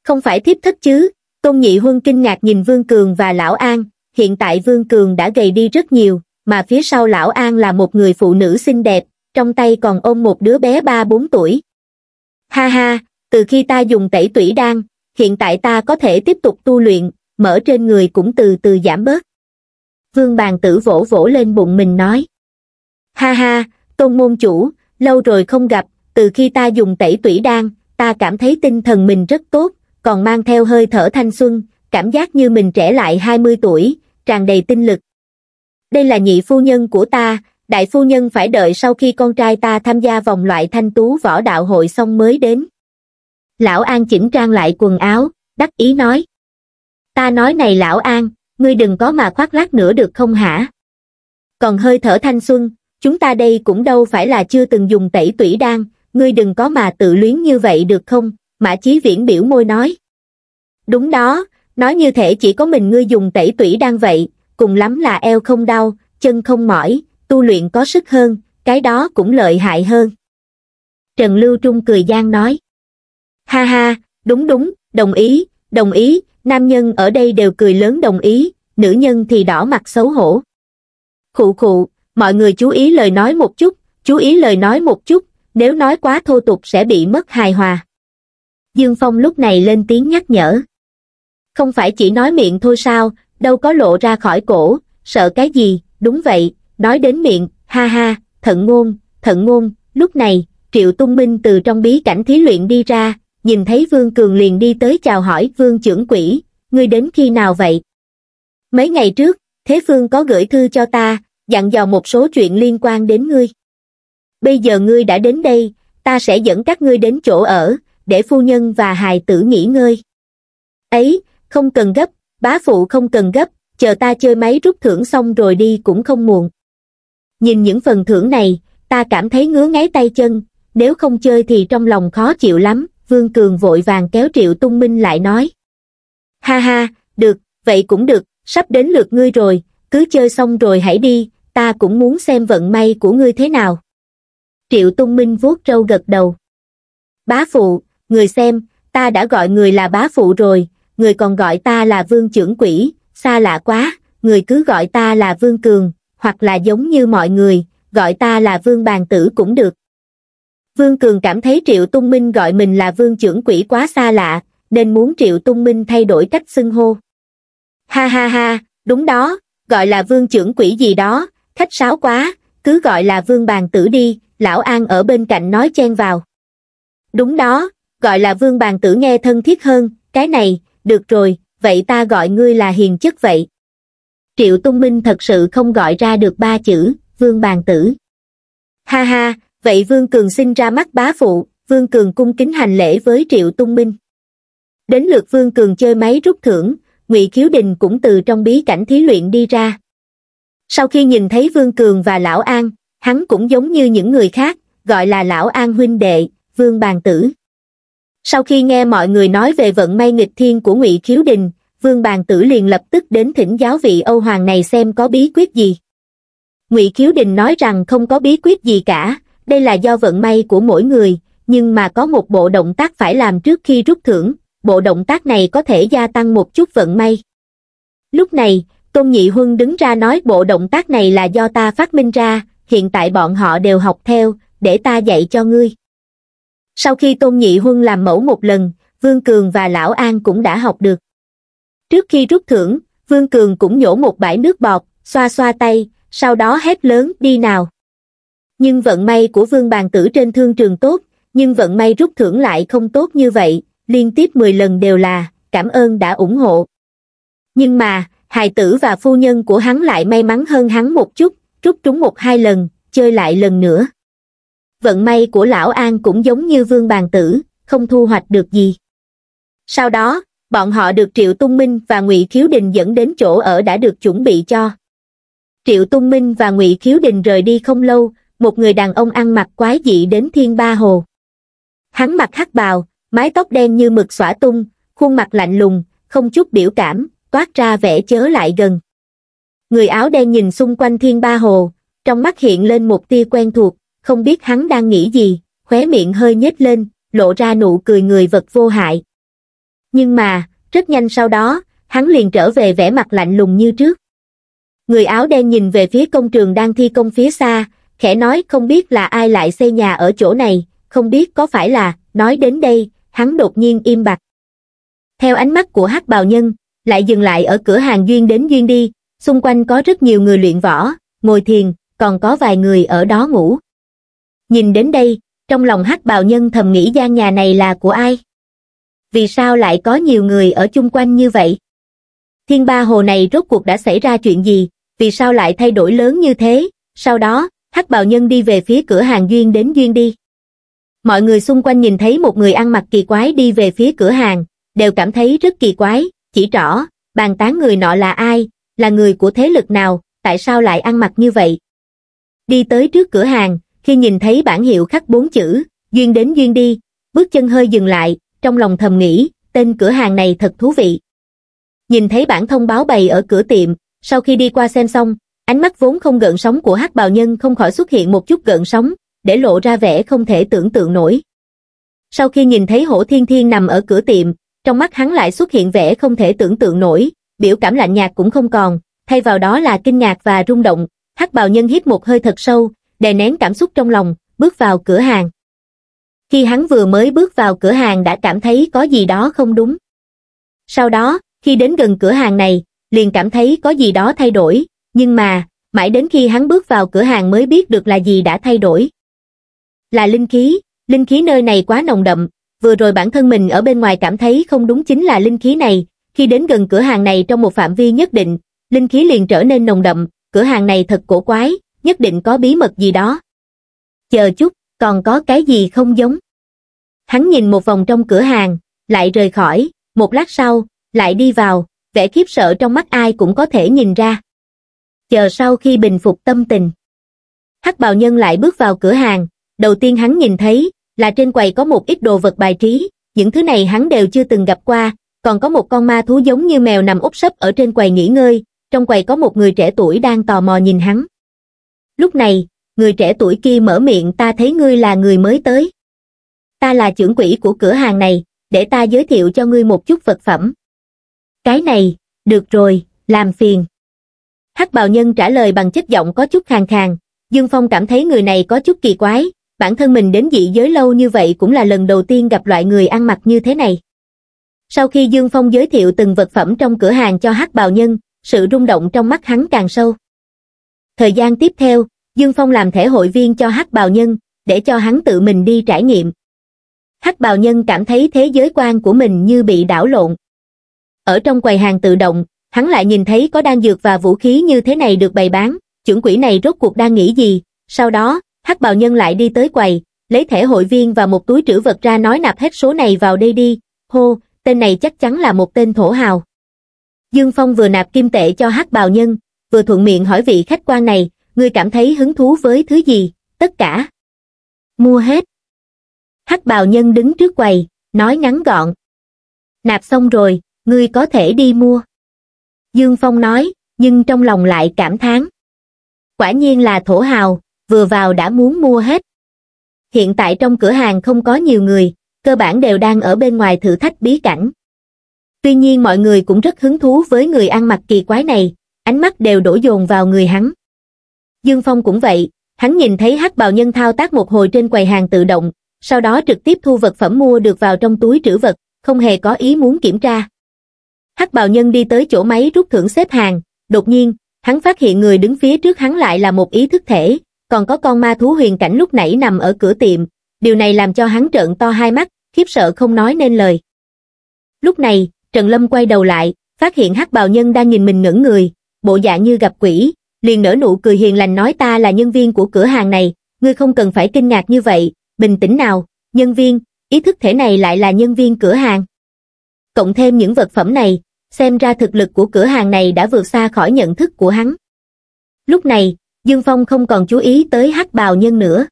Không phải thiếp thất chứ, Tôn Nhị Huân kinh ngạc nhìn Vương Cường và lão An, hiện tại Vương Cường đã gầy đi rất nhiều, mà phía sau lão An là một người phụ nữ xinh đẹp, trong tay còn ôm một đứa bé 3-4 tuổi. Ha ha, từ khi ta dùng tẩy tủy đan, hiện tại ta có thể tiếp tục tu luyện, mỡ trên người cũng từ từ giảm bớt. Vương bàn tử vỗ vỗ lên bụng mình nói. Ha ha, tôn môn chủ lâu rồi không gặp từ khi ta dùng tẩy tủy đan ta cảm thấy tinh thần mình rất tốt còn mang theo hơi thở thanh xuân cảm giác như mình trẻ lại hai mươi tuổi tràn đầy tinh lực đây là nhị phu nhân của ta đại phu nhân phải đợi sau khi con trai ta tham gia vòng loại thanh tú võ đạo hội xong mới đến lão an chỉnh trang lại quần áo đắc ý nói ta nói này lão an ngươi đừng có mà khoác lác nữa được không hả còn hơi thở thanh xuân chúng ta đây cũng đâu phải là chưa từng dùng tẩy tủy đan, ngươi đừng có mà tự luyến như vậy được không, Mã Chí Viễn biểu môi nói. Đúng đó, nói như thể chỉ có mình ngươi dùng tẩy tủy đan vậy, cùng lắm là eo không đau, chân không mỏi, tu luyện có sức hơn, cái đó cũng lợi hại hơn. Trần Lưu Trung cười gian nói. Ha ha, đúng đúng, đồng ý, đồng ý, nam nhân ở đây đều cười lớn đồng ý, nữ nhân thì đỏ mặt xấu hổ. Khụ khụ, mọi người chú ý lời nói một chút, chú ý lời nói một chút, nếu nói quá thô tục sẽ bị mất hài hòa. Dương Phong lúc này lên tiếng nhắc nhở. Không phải chỉ nói miệng thôi sao, đâu có lộ ra khỏi cổ, sợ cái gì, đúng vậy, nói đến miệng, ha ha, thận ngôn, thận ngôn, lúc này, Triệu Tung Minh từ trong bí cảnh thí luyện đi ra, nhìn thấy Vương Cường liền đi tới chào hỏi Vương trưởng quỷ, ngươi đến khi nào vậy? Mấy ngày trước, Thế Phương có gửi thư cho ta, dặn dò một số chuyện liên quan đến ngươi. Bây giờ ngươi đã đến đây, ta sẽ dẫn các ngươi đến chỗ ở, để phu nhân và hài tử nghỉ ngơi. Ấy, không cần gấp, bá phụ không cần gấp, chờ ta chơi máy rút thưởng xong rồi đi cũng không muộn. Nhìn những phần thưởng này, ta cảm thấy ngứa ngáy tay chân, nếu không chơi thì trong lòng khó chịu lắm, Vương Cường vội vàng kéo Triệu Tung Minh lại nói. Ha ha, được, vậy cũng được, sắp đến lượt ngươi rồi, cứ chơi xong rồi hãy đi, ta cũng muốn xem vận may của ngươi thế nào triệu tung minh vuốt râu gật đầu bá phụ người xem ta đã gọi người là bá phụ rồi người còn gọi ta là vương trưởng quỷ xa lạ quá người cứ gọi ta là vương cường hoặc là giống như mọi người gọi ta là vương bàn tử cũng được vương cường cảm thấy triệu tung minh gọi mình là vương trưởng quỷ quá xa lạ nên muốn triệu tung minh thay đổi cách xưng hô ha ha ha đúng đó gọi là vương trưởng quỷ gì đó khách sáo quá cứ gọi là vương bàn tử đi lão an ở bên cạnh nói chen vào đúng đó gọi là vương bàn tử nghe thân thiết hơn cái này được rồi vậy ta gọi ngươi là hiền chất vậy triệu tung minh thật sự không gọi ra được ba chữ vương bàn tử ha ha vậy vương cường xin ra mắt bá phụ vương cường cung kính hành lễ với triệu tung minh đến lượt vương cường chơi máy rút thưởng ngụy khiếu đình cũng từ trong bí cảnh thí luyện đi ra sau khi nhìn thấy vương cường và lão an hắn cũng giống như những người khác gọi là lão an huynh đệ vương bàn tử sau khi nghe mọi người nói về vận may nghịch thiên của ngụy khiếu đình vương bàn tử liền lập tức đến thỉnh giáo vị âu hoàng này xem có bí quyết gì ngụy khiếu đình nói rằng không có bí quyết gì cả đây là do vận may của mỗi người nhưng mà có một bộ động tác phải làm trước khi rút thưởng bộ động tác này có thể gia tăng một chút vận may lúc này Tôn Nhị Huân đứng ra nói bộ động tác này là do ta phát minh ra, hiện tại bọn họ đều học theo, để ta dạy cho ngươi. Sau khi Tôn Nhị Huân làm mẫu một lần, Vương Cường và Lão An cũng đã học được. Trước khi rút thưởng, Vương Cường cũng nhổ một bãi nước bọt, xoa xoa tay, sau đó hét lớn đi nào. Nhưng vận may của Vương Bàn Tử trên thương trường tốt, nhưng vận may rút thưởng lại không tốt như vậy, liên tiếp 10 lần đều là, cảm ơn đã ủng hộ. Nhưng mà, hài tử và phu nhân của hắn lại may mắn hơn hắn một chút trút trúng một hai lần chơi lại lần nữa vận may của lão an cũng giống như vương bàn tử không thu hoạch được gì sau đó bọn họ được triệu tung minh và ngụy khiếu đình dẫn đến chỗ ở đã được chuẩn bị cho triệu tung minh và ngụy khiếu đình rời đi không lâu một người đàn ông ăn mặc quái dị đến thiên ba hồ hắn mặc hắc bào mái tóc đen như mực xõa tung khuôn mặt lạnh lùng không chút biểu cảm toát ra vẻ chớ lại gần. Người áo đen nhìn xung quanh thiên ba hồ, trong mắt hiện lên một tia quen thuộc, không biết hắn đang nghĩ gì, khóe miệng hơi nhếch lên, lộ ra nụ cười người vật vô hại. Nhưng mà, rất nhanh sau đó, hắn liền trở về vẻ mặt lạnh lùng như trước. Người áo đen nhìn về phía công trường đang thi công phía xa, khẽ nói không biết là ai lại xây nhà ở chỗ này, không biết có phải là, nói đến đây, hắn đột nhiên im bặt. Theo ánh mắt của hắc bào nhân, lại dừng lại ở cửa hàng Duyên đến Duyên đi, xung quanh có rất nhiều người luyện võ, ngồi thiền, còn có vài người ở đó ngủ. Nhìn đến đây, trong lòng hắc bào nhân thầm nghĩ gian nhà này là của ai? Vì sao lại có nhiều người ở chung quanh như vậy? Thiên ba hồ này rốt cuộc đã xảy ra chuyện gì? Vì sao lại thay đổi lớn như thế? Sau đó, hắc bào nhân đi về phía cửa hàng Duyên đến Duyên đi. Mọi người xung quanh nhìn thấy một người ăn mặc kỳ quái đi về phía cửa hàng, đều cảm thấy rất kỳ quái, chỉ rõ, bàn tán người nọ là ai, là người của thế lực nào, tại sao lại ăn mặc như vậy. Đi tới trước cửa hàng, khi nhìn thấy bản hiệu khắc bốn chữ, duyên đến duyên đi, bước chân hơi dừng lại, trong lòng thầm nghĩ, tên cửa hàng này thật thú vị. Nhìn thấy bản thông báo bày ở cửa tiệm, sau khi đi qua xem xong, ánh mắt vốn không gợn sóng của hắc bào nhân không khỏi xuất hiện một chút gợn sóng, để lộ ra vẻ không thể tưởng tượng nổi. Sau khi nhìn thấy hổ thiên thiên nằm ở cửa tiệm, trong mắt hắn lại xuất hiện vẻ không thể tưởng tượng nổi, biểu cảm lạnh nhạt cũng không còn, thay vào đó là kinh ngạc và rung động, hắc bào nhân hít một hơi thật sâu, đè nén cảm xúc trong lòng, bước vào cửa hàng. Khi hắn vừa mới bước vào cửa hàng đã cảm thấy có gì đó không đúng. Sau đó, khi đến gần cửa hàng này, liền cảm thấy có gì đó thay đổi, nhưng mà, mãi đến khi hắn bước vào cửa hàng mới biết được là gì đã thay đổi. Là linh khí, linh khí nơi này quá nồng đậm, vừa rồi bản thân mình ở bên ngoài cảm thấy không đúng chính là linh khí này, khi đến gần cửa hàng này trong một phạm vi nhất định, linh khí liền trở nên nồng đậm, cửa hàng này thật cổ quái, nhất định có bí mật gì đó. Chờ chút, còn có cái gì không giống? Hắn nhìn một vòng trong cửa hàng, lại rời khỏi, một lát sau, lại đi vào, vẻ khiếp sợ trong mắt ai cũng có thể nhìn ra. Chờ sau khi bình phục tâm tình. Hắc bào nhân lại bước vào cửa hàng, đầu tiên hắn nhìn thấy, là trên quầy có một ít đồ vật bài trí những thứ này hắn đều chưa từng gặp qua còn có một con ma thú giống như mèo nằm úp sấp ở trên quầy nghỉ ngơi trong quầy có một người trẻ tuổi đang tò mò nhìn hắn lúc này người trẻ tuổi kia mở miệng ta thấy ngươi là người mới tới ta là trưởng quỹ của cửa hàng này để ta giới thiệu cho ngươi một chút vật phẩm cái này được rồi làm phiền hắc bào nhân trả lời bằng chất giọng có chút khàn khàn dương phong cảm thấy người này có chút kỳ quái bản thân mình đến dị giới lâu như vậy cũng là lần đầu tiên gặp loại người ăn mặc như thế này. Sau khi Dương Phong giới thiệu từng vật phẩm trong cửa hàng cho hắc bào nhân, sự rung động trong mắt hắn càng sâu. Thời gian tiếp theo, Dương Phong làm thể hội viên cho hắc bào nhân, để cho hắn tự mình đi trải nghiệm. hắc bào nhân cảm thấy thế giới quan của mình như bị đảo lộn. Ở trong quầy hàng tự động, hắn lại nhìn thấy có đan dược và vũ khí như thế này được bày bán, chuẩn quỷ này rốt cuộc đang nghĩ gì, sau đó, hắc bào nhân lại đi tới quầy, lấy thẻ hội viên và một túi trữ vật ra nói nạp hết số này vào đây đi, hô, tên này chắc chắn là một tên thổ hào. Dương Phong vừa nạp kim tệ cho hắc bào nhân, vừa thuận miệng hỏi vị khách quan này, ngươi cảm thấy hứng thú với thứ gì, tất cả. Mua hết. hắc bào nhân đứng trước quầy, nói ngắn gọn. Nạp xong rồi, ngươi có thể đi mua. Dương Phong nói, nhưng trong lòng lại cảm thán. Quả nhiên là thổ hào, vừa vào đã muốn mua hết. Hiện tại trong cửa hàng không có nhiều người, cơ bản đều đang ở bên ngoài thử thách bí cảnh. Tuy nhiên mọi người cũng rất hứng thú với người ăn mặc kỳ quái này, ánh mắt đều đổ dồn vào người hắn. Dương Phong cũng vậy, hắn nhìn thấy hắc bào nhân thao tác một hồi trên quầy hàng tự động, sau đó trực tiếp thu vật phẩm mua được vào trong túi trữ vật, không hề có ý muốn kiểm tra. Hắc bào nhân đi tới chỗ máy rút thưởng xếp hàng, đột nhiên, hắn phát hiện người đứng phía trước hắn lại là một ý thức thể, còn có con ma thú huyền cảnh lúc nãy nằm ở cửa tiệm, điều này làm cho hắn trợn to hai mắt, khiếp sợ không nói nên lời. Lúc này, Trần Lâm quay đầu lại, phát hiện hắc bào nhân đang nhìn mình ngẩn người, bộ dạng như gặp quỷ, liền nở nụ cười hiền lành nói ta là nhân viên của cửa hàng này, ngươi không cần phải kinh ngạc như vậy, bình tĩnh nào, nhân viên, ý thức thể này lại là nhân viên cửa hàng. Cộng thêm những vật phẩm này, xem ra thực lực của cửa hàng này đã vượt xa khỏi nhận thức của hắn. Lúc này, dương phong không còn chú ý tới hắc bào nhân nữa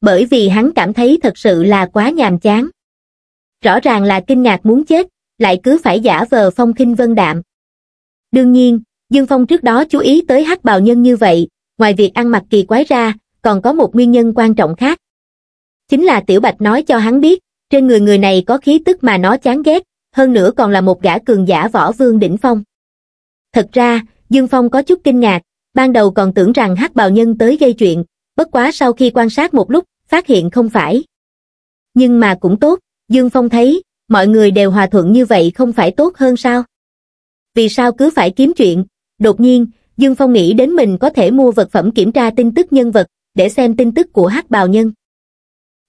bởi vì hắn cảm thấy thật sự là quá nhàm chán rõ ràng là kinh ngạc muốn chết lại cứ phải giả vờ phong khinh vân đạm đương nhiên dương phong trước đó chú ý tới hắc bào nhân như vậy ngoài việc ăn mặc kỳ quái ra còn có một nguyên nhân quan trọng khác chính là tiểu bạch nói cho hắn biết trên người người này có khí tức mà nó chán ghét hơn nữa còn là một gã cường giả võ vương đỉnh phong thật ra dương phong có chút kinh ngạc ban đầu còn tưởng rằng hắc bào nhân tới gây chuyện bất quá sau khi quan sát một lúc phát hiện không phải nhưng mà cũng tốt dương phong thấy mọi người đều hòa thuận như vậy không phải tốt hơn sao vì sao cứ phải kiếm chuyện đột nhiên dương phong nghĩ đến mình có thể mua vật phẩm kiểm tra tin tức nhân vật để xem tin tức của hắc bào nhân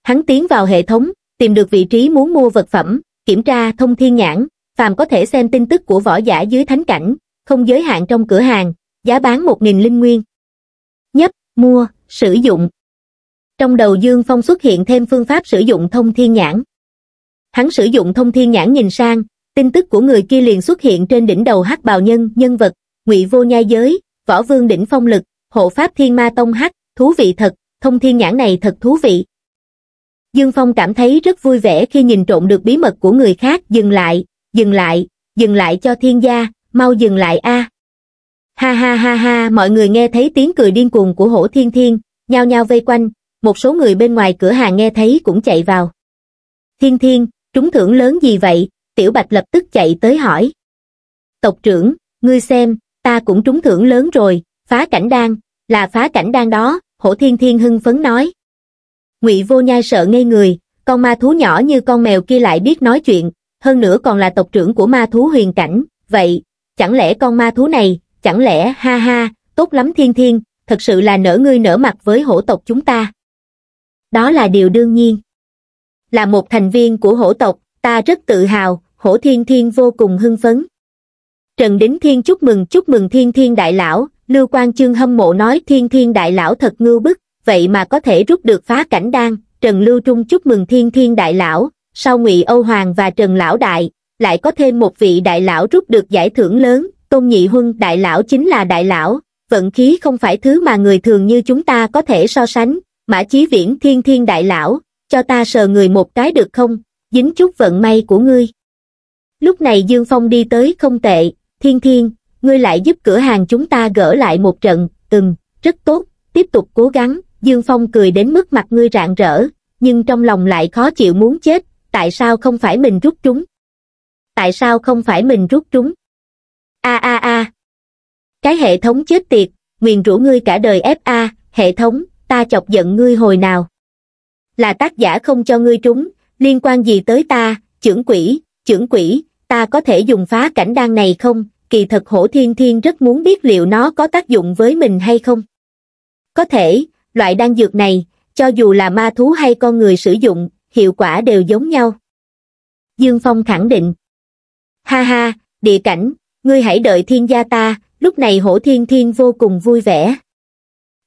hắn tiến vào hệ thống tìm được vị trí muốn mua vật phẩm kiểm tra thông thiên nhãn phàm có thể xem tin tức của võ giả dưới thánh cảnh không giới hạn trong cửa hàng giá bán 1.000 linh nguyên. Nhấp, mua, sử dụng. Trong đầu Dương Phong xuất hiện thêm phương pháp sử dụng thông thiên nhãn. Hắn sử dụng thông thiên nhãn nhìn sang, tin tức của người kia liền xuất hiện trên đỉnh đầu hắc bào nhân, nhân vật, ngụy vô nhai giới, võ vương đỉnh phong lực, hộ pháp thiên ma tông hắc, thú vị thật, thông thiên nhãn này thật thú vị. Dương Phong cảm thấy rất vui vẻ khi nhìn trộn được bí mật của người khác, dừng lại, dừng lại, dừng lại cho thiên gia, mau dừng lại a. À. Ha ha ha ha, mọi người nghe thấy tiếng cười điên cuồng của hổ thiên thiên, nhao nhao vây quanh, một số người bên ngoài cửa hàng nghe thấy cũng chạy vào. Thiên thiên, trúng thưởng lớn gì vậy? Tiểu Bạch lập tức chạy tới hỏi. Tộc trưởng, ngươi xem, ta cũng trúng thưởng lớn rồi, phá cảnh đan, là phá cảnh đan đó, hổ thiên thiên hưng phấn nói. ngụy vô nhai sợ ngây người, con ma thú nhỏ như con mèo kia lại biết nói chuyện, hơn nữa còn là tộc trưởng của ma thú huyền cảnh, vậy, chẳng lẽ con ma thú này chẳng lẽ ha ha tốt lắm thiên thiên thật sự là nở ngươi nở mặt với hổ tộc chúng ta đó là điều đương nhiên là một thành viên của hổ tộc ta rất tự hào hổ thiên thiên vô cùng hưng phấn trần đính thiên chúc mừng chúc mừng thiên thiên đại lão lưu quang chương hâm mộ nói thiên thiên đại lão thật ngưu bức vậy mà có thể rút được phá cảnh đan trần lưu trung chúc mừng thiên thiên đại lão sau ngụy âu hoàng và trần lão đại lại có thêm một vị đại lão rút được giải thưởng lớn tôn nhị huân đại lão chính là đại lão, vận khí không phải thứ mà người thường như chúng ta có thể so sánh, mã chí viễn thiên thiên đại lão, cho ta sờ người một cái được không, dính chút vận may của ngươi. Lúc này Dương Phong đi tới không tệ, thiên thiên, ngươi lại giúp cửa hàng chúng ta gỡ lại một trận, ừm, rất tốt, tiếp tục cố gắng, Dương Phong cười đến mức mặt ngươi rạng rỡ, nhưng trong lòng lại khó chịu muốn chết, tại sao không phải mình rút chúng? Tại sao không phải mình rút chúng? a a a cái hệ thống chết tiệt nguyền rủa ngươi cả đời a, hệ thống ta chọc giận ngươi hồi nào là tác giả không cho ngươi trúng liên quan gì tới ta trưởng quỷ trưởng quỷ ta có thể dùng phá cảnh đan này không kỳ thật hổ thiên thiên rất muốn biết liệu nó có tác dụng với mình hay không có thể loại đan dược này cho dù là ma thú hay con người sử dụng hiệu quả đều giống nhau dương phong khẳng định ha ha địa cảnh ngươi hãy đợi thiên gia ta lúc này hổ thiên thiên vô cùng vui vẻ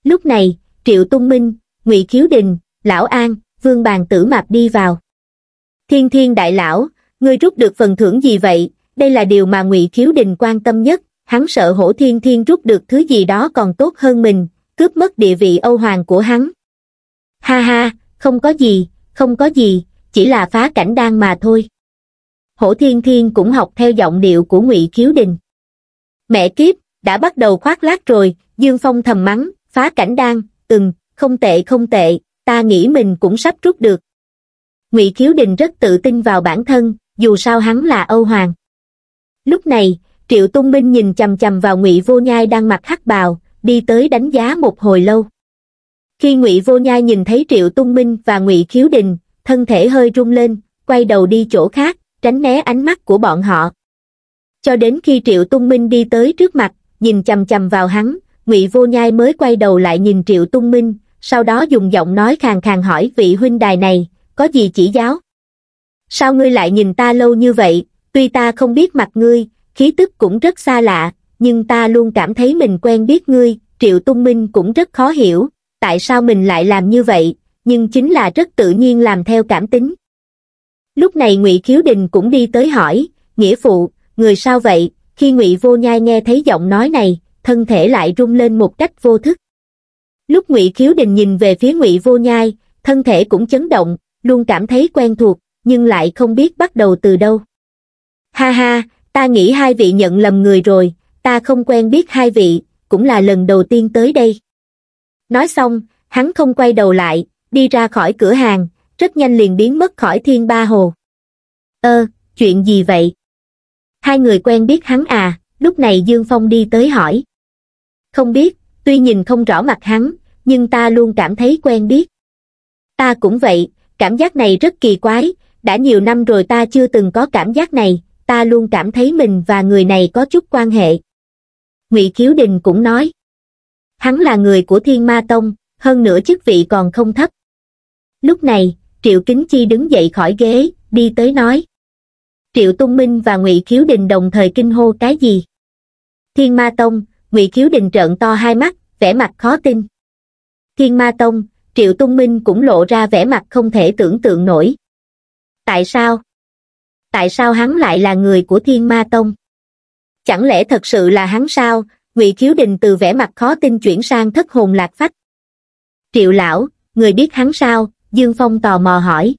lúc này triệu tung minh ngụy khiếu đình lão an vương bàn tử mạp đi vào thiên thiên đại lão ngươi rút được phần thưởng gì vậy đây là điều mà ngụy khiếu đình quan tâm nhất hắn sợ hổ thiên thiên rút được thứ gì đó còn tốt hơn mình cướp mất địa vị âu hoàng của hắn ha ha không có gì không có gì chỉ là phá cảnh đan mà thôi Hổ Thiên Thiên cũng học theo giọng điệu của Ngụy Kiếu Đình. Mẹ kiếp, đã bắt đầu khoác lác rồi, Dương Phong thầm mắng, phá cảnh đan, ừm, không tệ không tệ, ta nghĩ mình cũng sắp rút được. Ngụy Kiếu Đình rất tự tin vào bản thân, dù sao hắn là Âu Hoàng. Lúc này, Triệu Tung Minh nhìn chầm chầm vào Ngụy Vô Nhai đang mặc hắc bào, đi tới đánh giá một hồi lâu. Khi Ngụy Vô Nhai nhìn thấy Triệu Tung Minh và Ngụy Kiếu Đình, thân thể hơi rung lên, quay đầu đi chỗ khác, tránh né ánh mắt của bọn họ. Cho đến khi Triệu Tung Minh đi tới trước mặt, nhìn chầm chầm vào hắn, Ngụy Vô Nhai mới quay đầu lại nhìn Triệu Tung Minh, sau đó dùng giọng nói khàn khàn hỏi vị huynh đài này, có gì chỉ giáo? Sao ngươi lại nhìn ta lâu như vậy, tuy ta không biết mặt ngươi, khí tức cũng rất xa lạ, nhưng ta luôn cảm thấy mình quen biết ngươi, Triệu Tung Minh cũng rất khó hiểu, tại sao mình lại làm như vậy, nhưng chính là rất tự nhiên làm theo cảm tính lúc này ngụy khiếu đình cũng đi tới hỏi nghĩa phụ người sao vậy khi ngụy vô nhai nghe thấy giọng nói này thân thể lại rung lên một cách vô thức lúc ngụy khiếu đình nhìn về phía ngụy vô nhai thân thể cũng chấn động luôn cảm thấy quen thuộc nhưng lại không biết bắt đầu từ đâu ha ha ta nghĩ hai vị nhận lầm người rồi ta không quen biết hai vị cũng là lần đầu tiên tới đây nói xong hắn không quay đầu lại đi ra khỏi cửa hàng rất nhanh liền biến mất khỏi thiên ba hồ. Ơ, chuyện gì vậy? Hai người quen biết hắn à, lúc này Dương Phong đi tới hỏi. Không biết, tuy nhìn không rõ mặt hắn, nhưng ta luôn cảm thấy quen biết. Ta cũng vậy, cảm giác này rất kỳ quái, đã nhiều năm rồi ta chưa từng có cảm giác này, ta luôn cảm thấy mình và người này có chút quan hệ. Ngụy Khiếu Đình cũng nói. Hắn là người của Thiên Ma Tông, hơn nữa chức vị còn không thấp. Lúc này, Triệu Kính Chi đứng dậy khỏi ghế, đi tới nói. Triệu Tung Minh và Ngụy Khiếu Đình đồng thời kinh hô cái gì? Thiên Ma Tông, Ngụy Khiếu Đình trợn to hai mắt, vẻ mặt khó tin. Thiên Ma Tông, Triệu Tung Minh cũng lộ ra vẻ mặt không thể tưởng tượng nổi. Tại sao? Tại sao hắn lại là người của Thiên Ma Tông? Chẳng lẽ thật sự là hắn sao? Ngụy Khiếu Đình từ vẻ mặt khó tin chuyển sang thất hồn lạc phách. Triệu lão, người biết hắn sao, Dương Phong tò mò hỏi.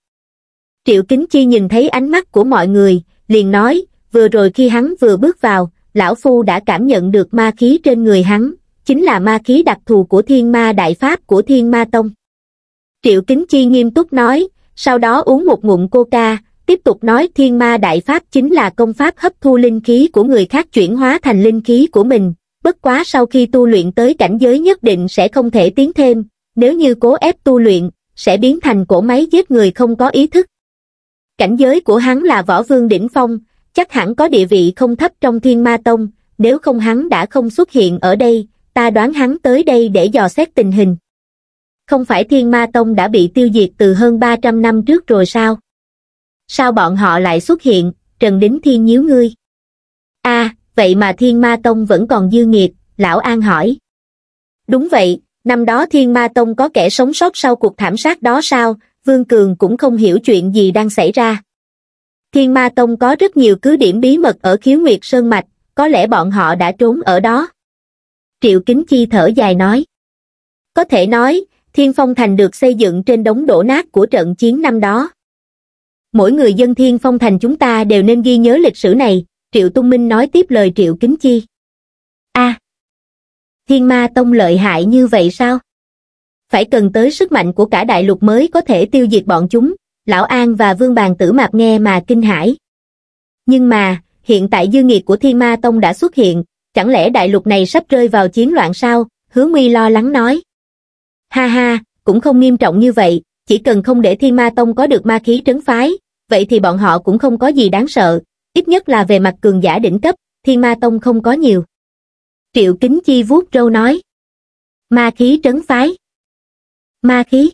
Triệu Kính Chi nhìn thấy ánh mắt của mọi người, liền nói, vừa rồi khi hắn vừa bước vào, Lão Phu đã cảm nhận được ma khí trên người hắn, chính là ma khí đặc thù của Thiên Ma Đại Pháp của Thiên Ma Tông. Triệu Kính Chi nghiêm túc nói, sau đó uống một ngụm coca, tiếp tục nói Thiên Ma Đại Pháp chính là công pháp hấp thu linh khí của người khác chuyển hóa thành linh khí của mình, bất quá sau khi tu luyện tới cảnh giới nhất định sẽ không thể tiến thêm, nếu như cố ép tu luyện, sẽ biến thành cỗ máy giết người không có ý thức. Cảnh giới của hắn là võ vương đỉnh phong, chắc hẳn có địa vị không thấp trong thiên ma tông, nếu không hắn đã không xuất hiện ở đây, ta đoán hắn tới đây để dò xét tình hình. Không phải thiên ma tông đã bị tiêu diệt từ hơn 300 năm trước rồi sao? Sao bọn họ lại xuất hiện, Trần Đính Thiên nhíu ngươi? a à, vậy mà thiên ma tông vẫn còn dư nghiệt, Lão An hỏi. Đúng vậy, năm đó thiên ma tông có kẻ sống sót sau cuộc thảm sát đó sao vương cường cũng không hiểu chuyện gì đang xảy ra thiên ma tông có rất nhiều cứ điểm bí mật ở khiếu nguyệt sơn mạch có lẽ bọn họ đã trốn ở đó triệu kính chi thở dài nói có thể nói thiên phong thành được xây dựng trên đống đổ nát của trận chiến năm đó mỗi người dân thiên phong thành chúng ta đều nên ghi nhớ lịch sử này triệu tung minh nói tiếp lời triệu kính chi Thiên Ma Tông lợi hại như vậy sao? Phải cần tới sức mạnh của cả đại lục mới có thể tiêu diệt bọn chúng, Lão An và Vương Bàn Tử Mạp nghe mà kinh hãi. Nhưng mà, hiện tại dư nghiệt của Thiên Ma Tông đã xuất hiện, chẳng lẽ đại lục này sắp rơi vào chiến loạn sao? Hứa Mi lo lắng nói. Ha ha, cũng không nghiêm trọng như vậy, chỉ cần không để Thiên Ma Tông có được ma khí trấn phái, vậy thì bọn họ cũng không có gì đáng sợ, ít nhất là về mặt cường giả đỉnh cấp, Thiên Ma Tông không có nhiều. Triệu Kính Chi vuốt râu nói. Ma khí trấn phái. Ma khí?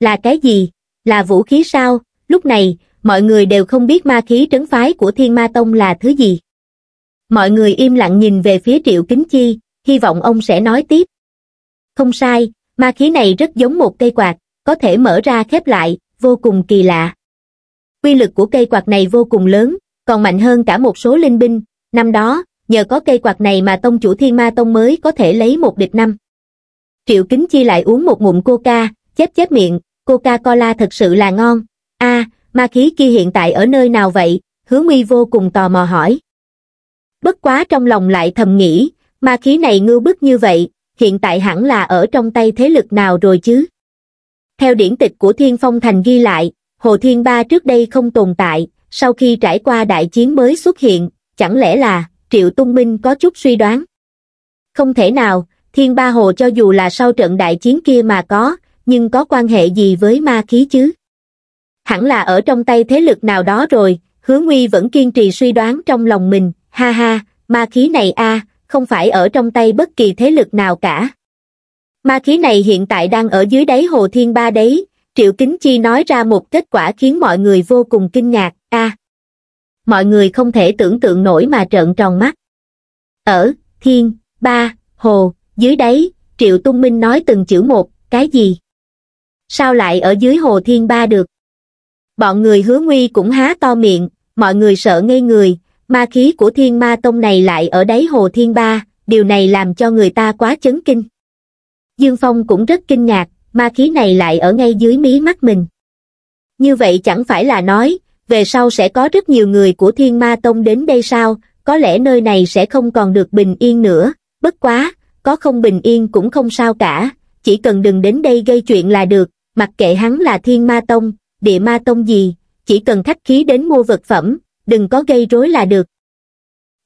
Là cái gì? Là vũ khí sao? Lúc này, mọi người đều không biết ma khí trấn phái của Thiên Ma Tông là thứ gì. Mọi người im lặng nhìn về phía Triệu Kính Chi, hy vọng ông sẽ nói tiếp. Không sai, ma khí này rất giống một cây quạt, có thể mở ra khép lại, vô cùng kỳ lạ. Quy lực của cây quạt này vô cùng lớn, còn mạnh hơn cả một số linh binh. Năm đó, nhờ có cây quạt này mà tông chủ thiên ma tông mới có thể lấy một địch năm. Triệu Kính Chi lại uống một ngụm coca, chép chép miệng, coca-cola thật sự là ngon. a ma khí kia hiện tại ở nơi nào vậy? Hứa Nguy vô cùng tò mò hỏi. Bất quá trong lòng lại thầm nghĩ, ma khí này ngư bức như vậy, hiện tại hẳn là ở trong tay thế lực nào rồi chứ? Theo điển tịch của Thiên Phong Thành ghi lại, Hồ Thiên Ba trước đây không tồn tại, sau khi trải qua đại chiến mới xuất hiện, chẳng lẽ là triệu tung minh có chút suy đoán không thể nào thiên ba hồ cho dù là sau trận đại chiến kia mà có nhưng có quan hệ gì với ma khí chứ hẳn là ở trong tay thế lực nào đó rồi hứa nguy vẫn kiên trì suy đoán trong lòng mình ha ha ma khí này a không phải ở trong tay bất kỳ thế lực nào cả ma khí này hiện tại đang ở dưới đáy hồ thiên ba đấy triệu kính chi nói ra một kết quả khiến mọi người vô cùng kinh ngạc a mọi người không thể tưởng tượng nổi mà trợn tròn mắt. Ở, thiên, ba, hồ, dưới đáy, Triệu Tung Minh nói từng chữ một, cái gì? Sao lại ở dưới hồ thiên ba được? Bọn người hứa nguy cũng há to miệng, mọi người sợ ngây người, ma khí của thiên ma tông này lại ở đáy hồ thiên ba, điều này làm cho người ta quá chấn kinh. Dương Phong cũng rất kinh ngạc, ma khí này lại ở ngay dưới mí mắt mình. Như vậy chẳng phải là nói, về sau sẽ có rất nhiều người của Thiên Ma Tông đến đây sao, có lẽ nơi này sẽ không còn được bình yên nữa, bất quá, có không bình yên cũng không sao cả, chỉ cần đừng đến đây gây chuyện là được, mặc kệ hắn là Thiên Ma Tông, Địa Ma Tông gì, chỉ cần khách khí đến mua vật phẩm, đừng có gây rối là được.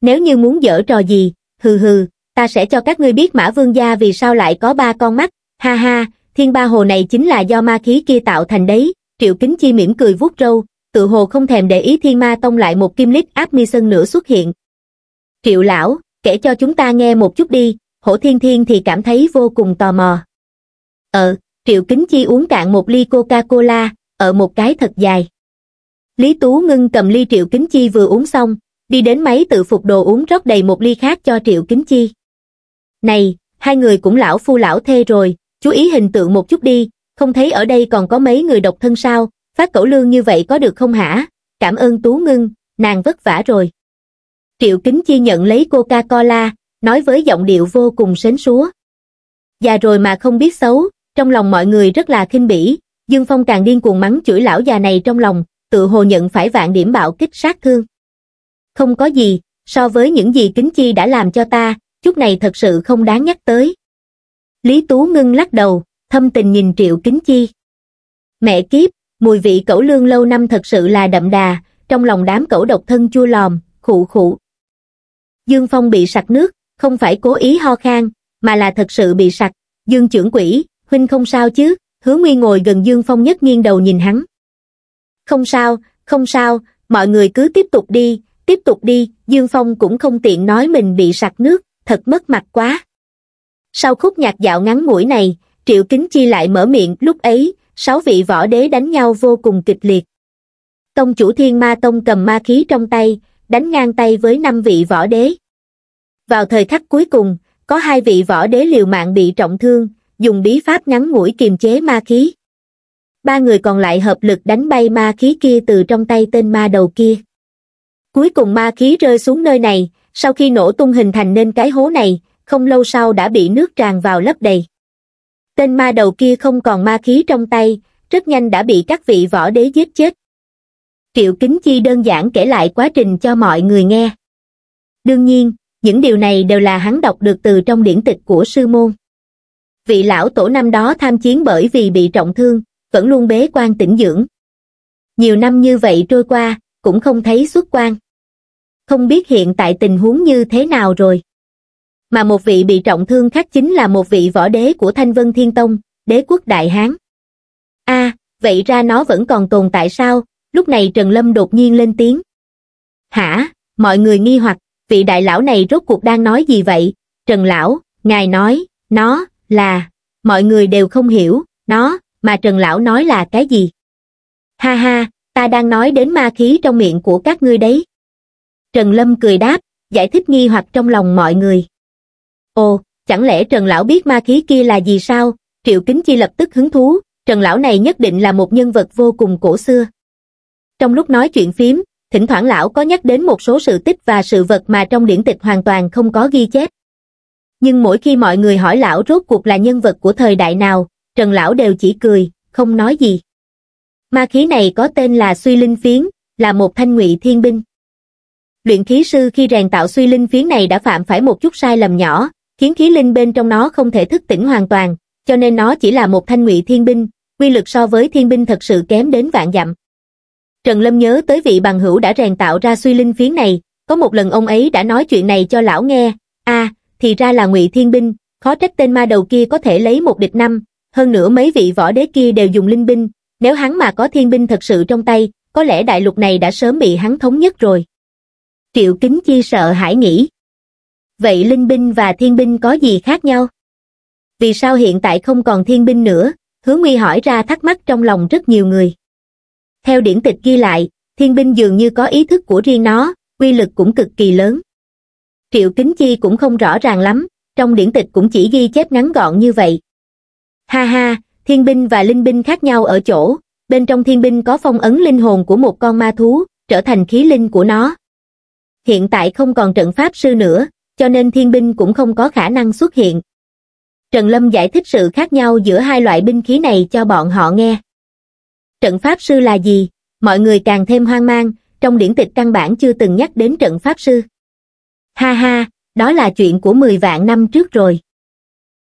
Nếu như muốn dở trò gì, hừ hừ, ta sẽ cho các ngươi biết Mã Vương Gia vì sao lại có ba con mắt, ha ha, thiên ba hồ này chính là do ma khí kia tạo thành đấy, Triệu Kính Chi mỉm cười vuốt râu, tự hồ không thèm để ý thiên ma tông lại một kim lít áp mi sơn nữa xuất hiện. Triệu lão, kể cho chúng ta nghe một chút đi, hổ thiên thiên thì cảm thấy vô cùng tò mò. Ờ, Triệu Kính Chi uống cạn một ly Coca-Cola, ở một cái thật dài. Lý Tú Ngưng cầm ly Triệu Kính Chi vừa uống xong, đi đến máy tự phục đồ uống rót đầy một ly khác cho Triệu Kính Chi. Này, hai người cũng lão phu lão thê rồi, chú ý hình tượng một chút đi, không thấy ở đây còn có mấy người độc thân sao, phát cẩu lương như vậy có được không hả? Cảm ơn Tú Ngưng, nàng vất vả rồi. Triệu Kính Chi nhận lấy Coca-Cola, nói với giọng điệu vô cùng sến súa. Già rồi mà không biết xấu, trong lòng mọi người rất là khinh bỉ, Dương Phong càng điên cuồng mắng chửi lão già này trong lòng, tự hồ nhận phải vạn điểm bạo kích sát thương. Không có gì, so với những gì Kính Chi đã làm cho ta, chút này thật sự không đáng nhắc tới. Lý Tú Ngưng lắc đầu, thâm tình nhìn Triệu Kính Chi. Mẹ kiếp, mùi vị cẩu lương lâu năm thật sự là đậm đà trong lòng đám cẩu độc thân chua lòm khụ khụ dương phong bị sặc nước không phải cố ý ho khan mà là thật sự bị sặc dương trưởng quỷ huynh không sao chứ hứa nguyên ngồi gần dương phong nhất nghiêng đầu nhìn hắn không sao không sao mọi người cứ tiếp tục đi tiếp tục đi dương phong cũng không tiện nói mình bị sặc nước thật mất mặt quá sau khúc nhạc dạo ngắn mũi này triệu kính chi lại mở miệng lúc ấy sáu vị võ đế đánh nhau vô cùng kịch liệt. Tông chủ thiên ma tông cầm ma khí trong tay, đánh ngang tay với năm vị võ đế. Vào thời khắc cuối cùng, có hai vị võ đế liều mạng bị trọng thương, dùng bí pháp ngắn ngủi kiềm chế ma khí. Ba người còn lại hợp lực đánh bay ma khí kia từ trong tay tên ma đầu kia. Cuối cùng ma khí rơi xuống nơi này, sau khi nổ tung hình thành nên cái hố này, không lâu sau đã bị nước tràn vào lấp đầy. Tên ma đầu kia không còn ma khí trong tay, rất nhanh đã bị các vị võ đế giết chết. Triệu Kính Chi đơn giản kể lại quá trình cho mọi người nghe. Đương nhiên, những điều này đều là hắn đọc được từ trong điển tịch của sư môn. Vị lão tổ năm đó tham chiến bởi vì bị trọng thương, vẫn luôn bế quan tĩnh dưỡng. Nhiều năm như vậy trôi qua, cũng không thấy xuất quan. Không biết hiện tại tình huống như thế nào rồi mà một vị bị trọng thương khác chính là một vị võ đế của Thanh Vân Thiên Tông, đế quốc Đại Hán. a vậy ra nó vẫn còn tồn tại sao? Lúc này Trần Lâm đột nhiên lên tiếng. Hả? Mọi người nghi hoặc, vị đại lão này rốt cuộc đang nói gì vậy? Trần Lão, ngài nói, nó, là... Mọi người đều không hiểu, nó, mà Trần Lão nói là cái gì? Ha ha, ta đang nói đến ma khí trong miệng của các ngươi đấy. Trần Lâm cười đáp, giải thích nghi hoặc trong lòng mọi người. Ồ, chẳng lẽ Trần Lão biết ma khí kia là gì sao? Triệu Kính Chi lập tức hứng thú, Trần Lão này nhất định là một nhân vật vô cùng cổ xưa. Trong lúc nói chuyện phím, thỉnh thoảng Lão có nhắc đến một số sự tích và sự vật mà trong điển tịch hoàn toàn không có ghi chép. Nhưng mỗi khi mọi người hỏi Lão rốt cuộc là nhân vật của thời đại nào, Trần Lão đều chỉ cười, không nói gì. Ma khí này có tên là suy linh phiến, là một thanh ngụy thiên binh. Luyện khí sư khi rèn tạo suy linh phiến này đã phạm phải một chút sai lầm nhỏ, khiến khí linh bên trong nó không thể thức tỉnh hoàn toàn, cho nên nó chỉ là một thanh ngụy thiên binh, quy lực so với thiên binh thật sự kém đến vạn dặm. Trần Lâm nhớ tới vị bằng hữu đã rèn tạo ra suy linh phiến này, có một lần ông ấy đã nói chuyện này cho lão nghe, a thì ra là ngụy thiên binh, khó trách tên ma đầu kia có thể lấy một địch năm, hơn nữa mấy vị võ đế kia đều dùng linh binh, nếu hắn mà có thiên binh thật sự trong tay, có lẽ đại lục này đã sớm bị hắn thống nhất rồi. Triệu Kính Chi sợ hãi nghĩ vậy linh binh và thiên binh có gì khác nhau? Vì sao hiện tại không còn thiên binh nữa? Hứa Nguy hỏi ra thắc mắc trong lòng rất nhiều người. Theo điển tịch ghi lại, thiên binh dường như có ý thức của riêng nó, quy lực cũng cực kỳ lớn. Triệu Kính Chi cũng không rõ ràng lắm, trong điển tịch cũng chỉ ghi chép ngắn gọn như vậy. Ha ha, thiên binh và linh binh khác nhau ở chỗ, bên trong thiên binh có phong ấn linh hồn của một con ma thú, trở thành khí linh của nó. Hiện tại không còn trận pháp sư nữa, cho nên thiên binh cũng không có khả năng xuất hiện. Trần Lâm giải thích sự khác nhau giữa hai loại binh khí này cho bọn họ nghe. Trận Pháp Sư là gì? Mọi người càng thêm hoang mang, trong điển tịch căn bản chưa từng nhắc đến Trận Pháp Sư. Ha ha, đó là chuyện của 10 vạn năm trước rồi.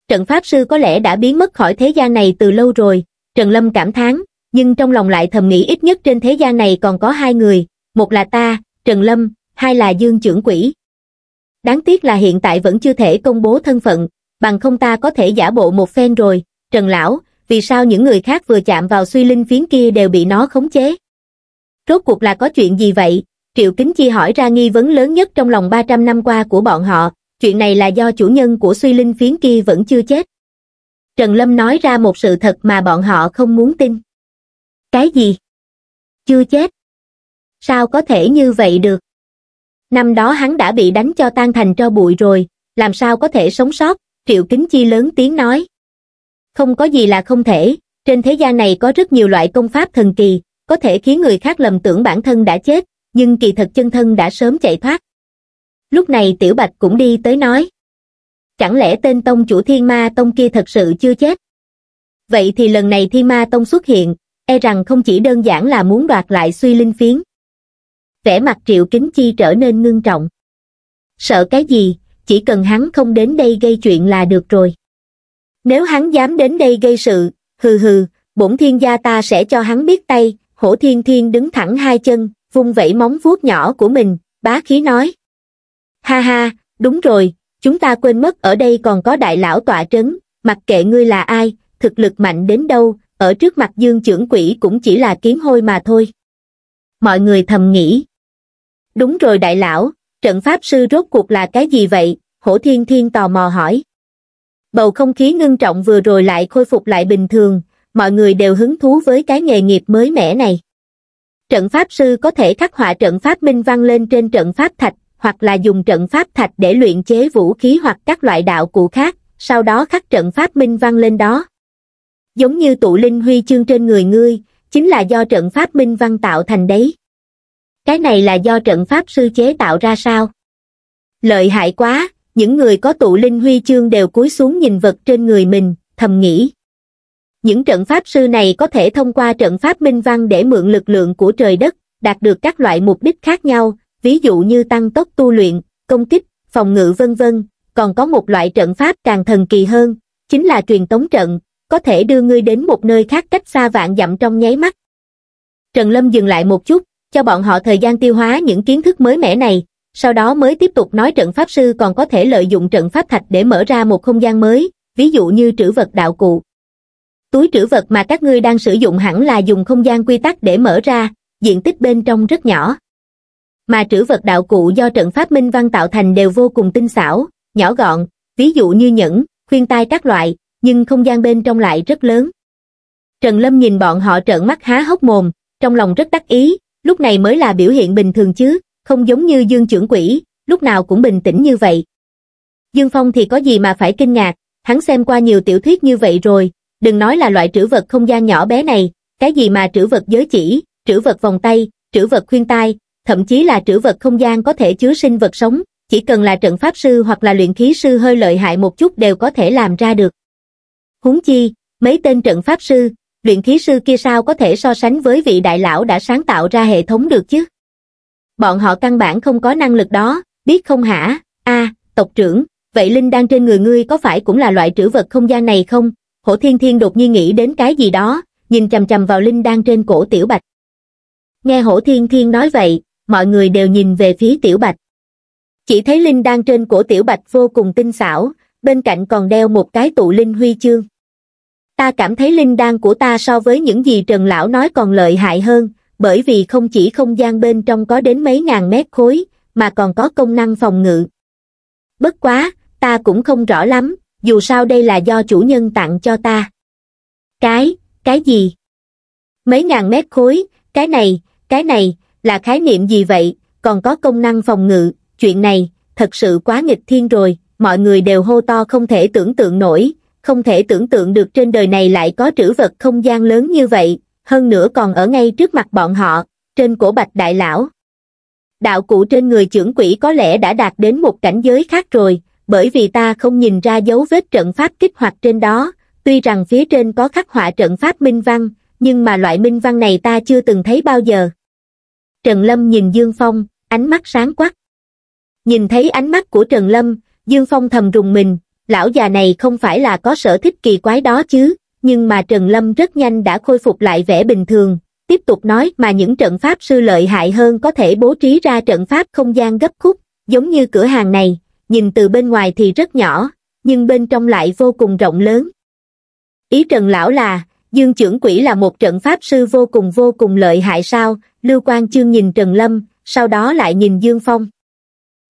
Trận Pháp Sư có lẽ đã biến mất khỏi thế gian này từ lâu rồi, Trần Lâm cảm thán, nhưng trong lòng lại thầm nghĩ ít nhất trên thế gian này còn có hai người, một là ta, Trần Lâm, hai là Dương Trưởng Quỷ. Đáng tiếc là hiện tại vẫn chưa thể công bố thân phận, bằng không ta có thể giả bộ một phen rồi, Trần Lão, vì sao những người khác vừa chạm vào suy linh phiến kia đều bị nó khống chế? Rốt cuộc là có chuyện gì vậy? Triệu Kính Chi hỏi ra nghi vấn lớn nhất trong lòng 300 năm qua của bọn họ, chuyện này là do chủ nhân của suy linh phiến kia vẫn chưa chết. Trần Lâm nói ra một sự thật mà bọn họ không muốn tin. Cái gì? Chưa chết? Sao có thể như vậy được? năm đó hắn đã bị đánh cho tan thành cho bụi rồi làm sao có thể sống sót triệu kính chi lớn tiếng nói không có gì là không thể trên thế gian này có rất nhiều loại công pháp thần kỳ có thể khiến người khác lầm tưởng bản thân đã chết nhưng kỳ thật chân thân đã sớm chạy thoát lúc này tiểu bạch cũng đi tới nói chẳng lẽ tên tông chủ thiên ma tông kia thật sự chưa chết vậy thì lần này thiên ma tông xuất hiện e rằng không chỉ đơn giản là muốn đoạt lại suy linh phiến vẻ mặt triệu kính chi trở nên ngưng trọng sợ cái gì chỉ cần hắn không đến đây gây chuyện là được rồi nếu hắn dám đến đây gây sự hừ hừ bổn thiên gia ta sẽ cho hắn biết tay hổ thiên thiên đứng thẳng hai chân vung vẫy móng vuốt nhỏ của mình bá khí nói ha ha đúng rồi chúng ta quên mất ở đây còn có đại lão tọa trấn mặc kệ ngươi là ai thực lực mạnh đến đâu ở trước mặt dương trưởng quỷ cũng chỉ là kiếm hôi mà thôi mọi người thầm nghĩ Đúng rồi đại lão, trận pháp sư rốt cuộc là cái gì vậy? Hổ Thiên Thiên tò mò hỏi. Bầu không khí ngưng trọng vừa rồi lại khôi phục lại bình thường, mọi người đều hứng thú với cái nghề nghiệp mới mẻ này. Trận pháp sư có thể khắc họa trận pháp minh văn lên trên trận pháp thạch, hoặc là dùng trận pháp thạch để luyện chế vũ khí hoặc các loại đạo cụ khác, sau đó khắc trận pháp minh văn lên đó. Giống như tụ linh huy chương trên người ngươi, chính là do trận pháp minh văn tạo thành đấy cái này là do trận pháp sư chế tạo ra sao lợi hại quá những người có tụ linh huy chương đều cúi xuống nhìn vật trên người mình thầm nghĩ những trận pháp sư này có thể thông qua trận pháp minh văn để mượn lực lượng của trời đất đạt được các loại mục đích khác nhau ví dụ như tăng tốc tu luyện công kích phòng ngự vân vân còn có một loại trận pháp càng thần kỳ hơn chính là truyền tống trận có thể đưa ngươi đến một nơi khác cách xa vạn dặm trong nháy mắt trần lâm dừng lại một chút cho bọn họ thời gian tiêu hóa những kiến thức mới mẻ này, sau đó mới tiếp tục nói trận pháp sư còn có thể lợi dụng trận pháp thạch để mở ra một không gian mới, ví dụ như trữ vật đạo cụ. Túi trữ vật mà các ngươi đang sử dụng hẳn là dùng không gian quy tắc để mở ra, diện tích bên trong rất nhỏ. Mà trữ vật đạo cụ do trận pháp minh văn tạo thành đều vô cùng tinh xảo, nhỏ gọn, ví dụ như nhẫn, khuyên tai các loại, nhưng không gian bên trong lại rất lớn. Trần Lâm nhìn bọn họ trợn mắt há hốc mồm, trong lòng rất đắc ý, lúc này mới là biểu hiện bình thường chứ, không giống như Dương trưởng quỷ, lúc nào cũng bình tĩnh như vậy. Dương Phong thì có gì mà phải kinh ngạc, hắn xem qua nhiều tiểu thuyết như vậy rồi, đừng nói là loại trữ vật không gian nhỏ bé này, cái gì mà trữ vật giới chỉ, trữ vật vòng tay, trữ vật khuyên tai, thậm chí là trữ vật không gian có thể chứa sinh vật sống, chỉ cần là trận pháp sư hoặc là luyện khí sư hơi lợi hại một chút đều có thể làm ra được. Huống chi, mấy tên trận pháp sư, luyện khí sư kia sao có thể so sánh với vị đại lão đã sáng tạo ra hệ thống được chứ? Bọn họ căn bản không có năng lực đó, biết không hả? a tộc trưởng, vậy linh đang trên người ngươi có phải cũng là loại trữ vật không gian này không? Hổ Thiên Thiên đột nhiên nghĩ đến cái gì đó, nhìn chầm chầm vào linh đang trên cổ Tiểu Bạch. Nghe Hổ Thiên Thiên nói vậy, mọi người đều nhìn về phía Tiểu Bạch. Chỉ thấy linh đang trên cổ Tiểu Bạch vô cùng tinh xảo, bên cạnh còn đeo một cái tụ linh huy chương ta cảm thấy linh đan của ta so với những gì Trần Lão nói còn lợi hại hơn, bởi vì không chỉ không gian bên trong có đến mấy ngàn mét khối, mà còn có công năng phòng ngự. Bất quá, ta cũng không rõ lắm, dù sao đây là do chủ nhân tặng cho ta. Cái, cái gì? Mấy ngàn mét khối, cái này, cái này, là khái niệm gì vậy, còn có công năng phòng ngự, chuyện này, thật sự quá nghịch thiên rồi, mọi người đều hô to không thể tưởng tượng nổi, không thể tưởng tượng được trên đời này lại có trữ vật không gian lớn như vậy, hơn nữa còn ở ngay trước mặt bọn họ, trên cổ bạch đại lão. Đạo cụ trên người trưởng quỷ có lẽ đã đạt đến một cảnh giới khác rồi, bởi vì ta không nhìn ra dấu vết trận pháp kích hoạt trên đó, tuy rằng phía trên có khắc họa trận pháp minh văn, nhưng mà loại minh văn này ta chưa từng thấy bao giờ. Trần Lâm nhìn Dương Phong, ánh mắt sáng quắc. Nhìn thấy ánh mắt của Trần Lâm, Dương Phong thầm rùng mình, lão già này không phải là có sở thích kỳ quái đó chứ, nhưng mà Trần Lâm rất nhanh đã khôi phục lại vẻ bình thường, tiếp tục nói mà những trận pháp sư lợi hại hơn có thể bố trí ra trận pháp không gian gấp khúc, giống như cửa hàng này, nhìn từ bên ngoài thì rất nhỏ, nhưng bên trong lại vô cùng rộng lớn. Ý Trần Lão là, Dương Chưởng Quỷ là một trận pháp sư vô cùng vô cùng lợi hại sao, Lưu Quang Chương nhìn Trần Lâm, sau đó lại nhìn Dương Phong.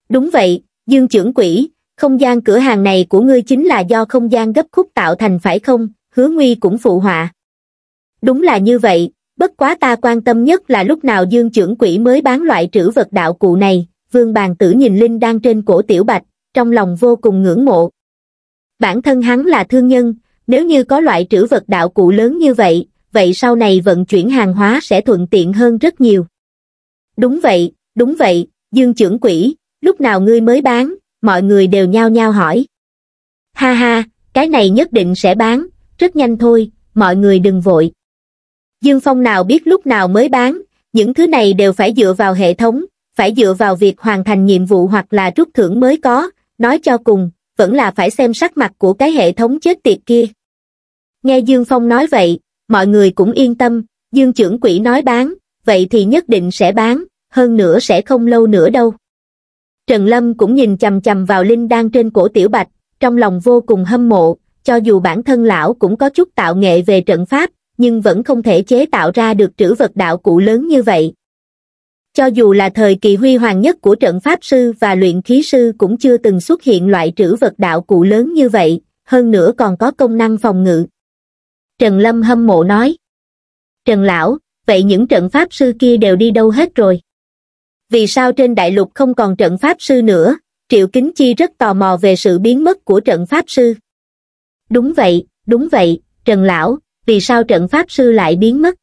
Đúng vậy, Dương Chưởng Quỷ, không gian cửa hàng này của ngươi chính là do không gian gấp khúc tạo thành phải không, hứa nguy cũng phụ họa. Đúng là như vậy, bất quá ta quan tâm nhất là lúc nào dương trưởng quỷ mới bán loại trữ vật đạo cụ này, vương bàn tử nhìn Linh đang trên cổ tiểu bạch, trong lòng vô cùng ngưỡng mộ. Bản thân hắn là thương nhân, nếu như có loại trữ vật đạo cụ lớn như vậy, vậy sau này vận chuyển hàng hóa sẽ thuận tiện hơn rất nhiều. Đúng vậy, đúng vậy, dương trưởng quỷ, lúc nào ngươi mới bán, mọi người đều nhao nhao hỏi. Ha ha, cái này nhất định sẽ bán, rất nhanh thôi, mọi người đừng vội. Dương Phong nào biết lúc nào mới bán, những thứ này đều phải dựa vào hệ thống, phải dựa vào việc hoàn thành nhiệm vụ hoặc là rút thưởng mới có, nói cho cùng, vẫn là phải xem sắc mặt của cái hệ thống chết tiệt kia. Nghe Dương Phong nói vậy, mọi người cũng yên tâm, Dương trưởng quỹ nói bán, vậy thì nhất định sẽ bán, hơn nữa sẽ không lâu nữa đâu. Trần Lâm cũng nhìn chầm chầm vào linh đan trên cổ Tiểu Bạch, trong lòng vô cùng hâm mộ, cho dù bản thân lão cũng có chút tạo nghệ về trận pháp, nhưng vẫn không thể chế tạo ra được trữ vật đạo cụ lớn như vậy. Cho dù là thời kỳ huy hoàng nhất của trận pháp sư và luyện khí sư cũng chưa từng xuất hiện loại trữ vật đạo cụ lớn như vậy, hơn nữa còn có công năng phòng ngự. Trần Lâm hâm mộ nói. Trần Lão, vậy những trận pháp sư kia đều đi đâu hết rồi? vì sao trên đại lục không còn trận pháp sư nữa triệu kính chi rất tò mò về sự biến mất của trận pháp sư đúng vậy đúng vậy trần lão vì sao trận pháp sư lại biến mất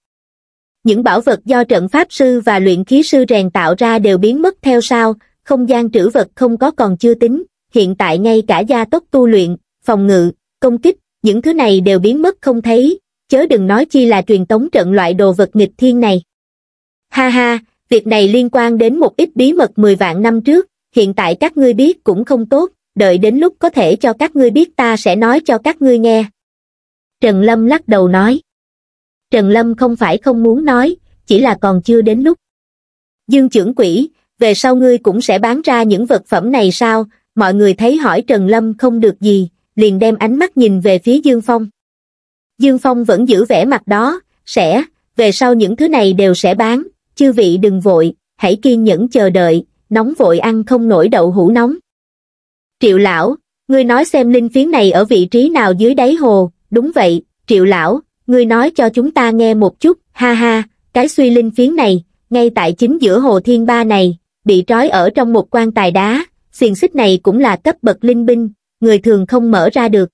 những bảo vật do trận pháp sư và luyện khí sư rèn tạo ra đều biến mất theo sao không gian trữ vật không có còn chưa tính hiện tại ngay cả gia tốc tu luyện phòng ngự công kích những thứ này đều biến mất không thấy chớ đừng nói chi là truyền tống trận loại đồ vật nghịch thiên này ha ha việc này liên quan đến một ít bí mật mười vạn năm trước hiện tại các ngươi biết cũng không tốt đợi đến lúc có thể cho các ngươi biết ta sẽ nói cho các ngươi nghe trần lâm lắc đầu nói trần lâm không phải không muốn nói chỉ là còn chưa đến lúc dương trưởng quỷ về sau ngươi cũng sẽ bán ra những vật phẩm này sao mọi người thấy hỏi trần lâm không được gì liền đem ánh mắt nhìn về phía dương phong dương phong vẫn giữ vẻ mặt đó sẽ về sau những thứ này đều sẽ bán chư vị đừng vội, hãy kiên nhẫn chờ đợi, nóng vội ăn không nổi đậu hũ nóng. Triệu lão, ngươi nói xem linh phiến này ở vị trí nào dưới đáy hồ, đúng vậy, triệu lão, ngươi nói cho chúng ta nghe một chút, ha ha, cái suy linh phiến này, ngay tại chính giữa hồ thiên ba này, bị trói ở trong một quan tài đá, xiềng xích này cũng là cấp bậc linh binh, người thường không mở ra được.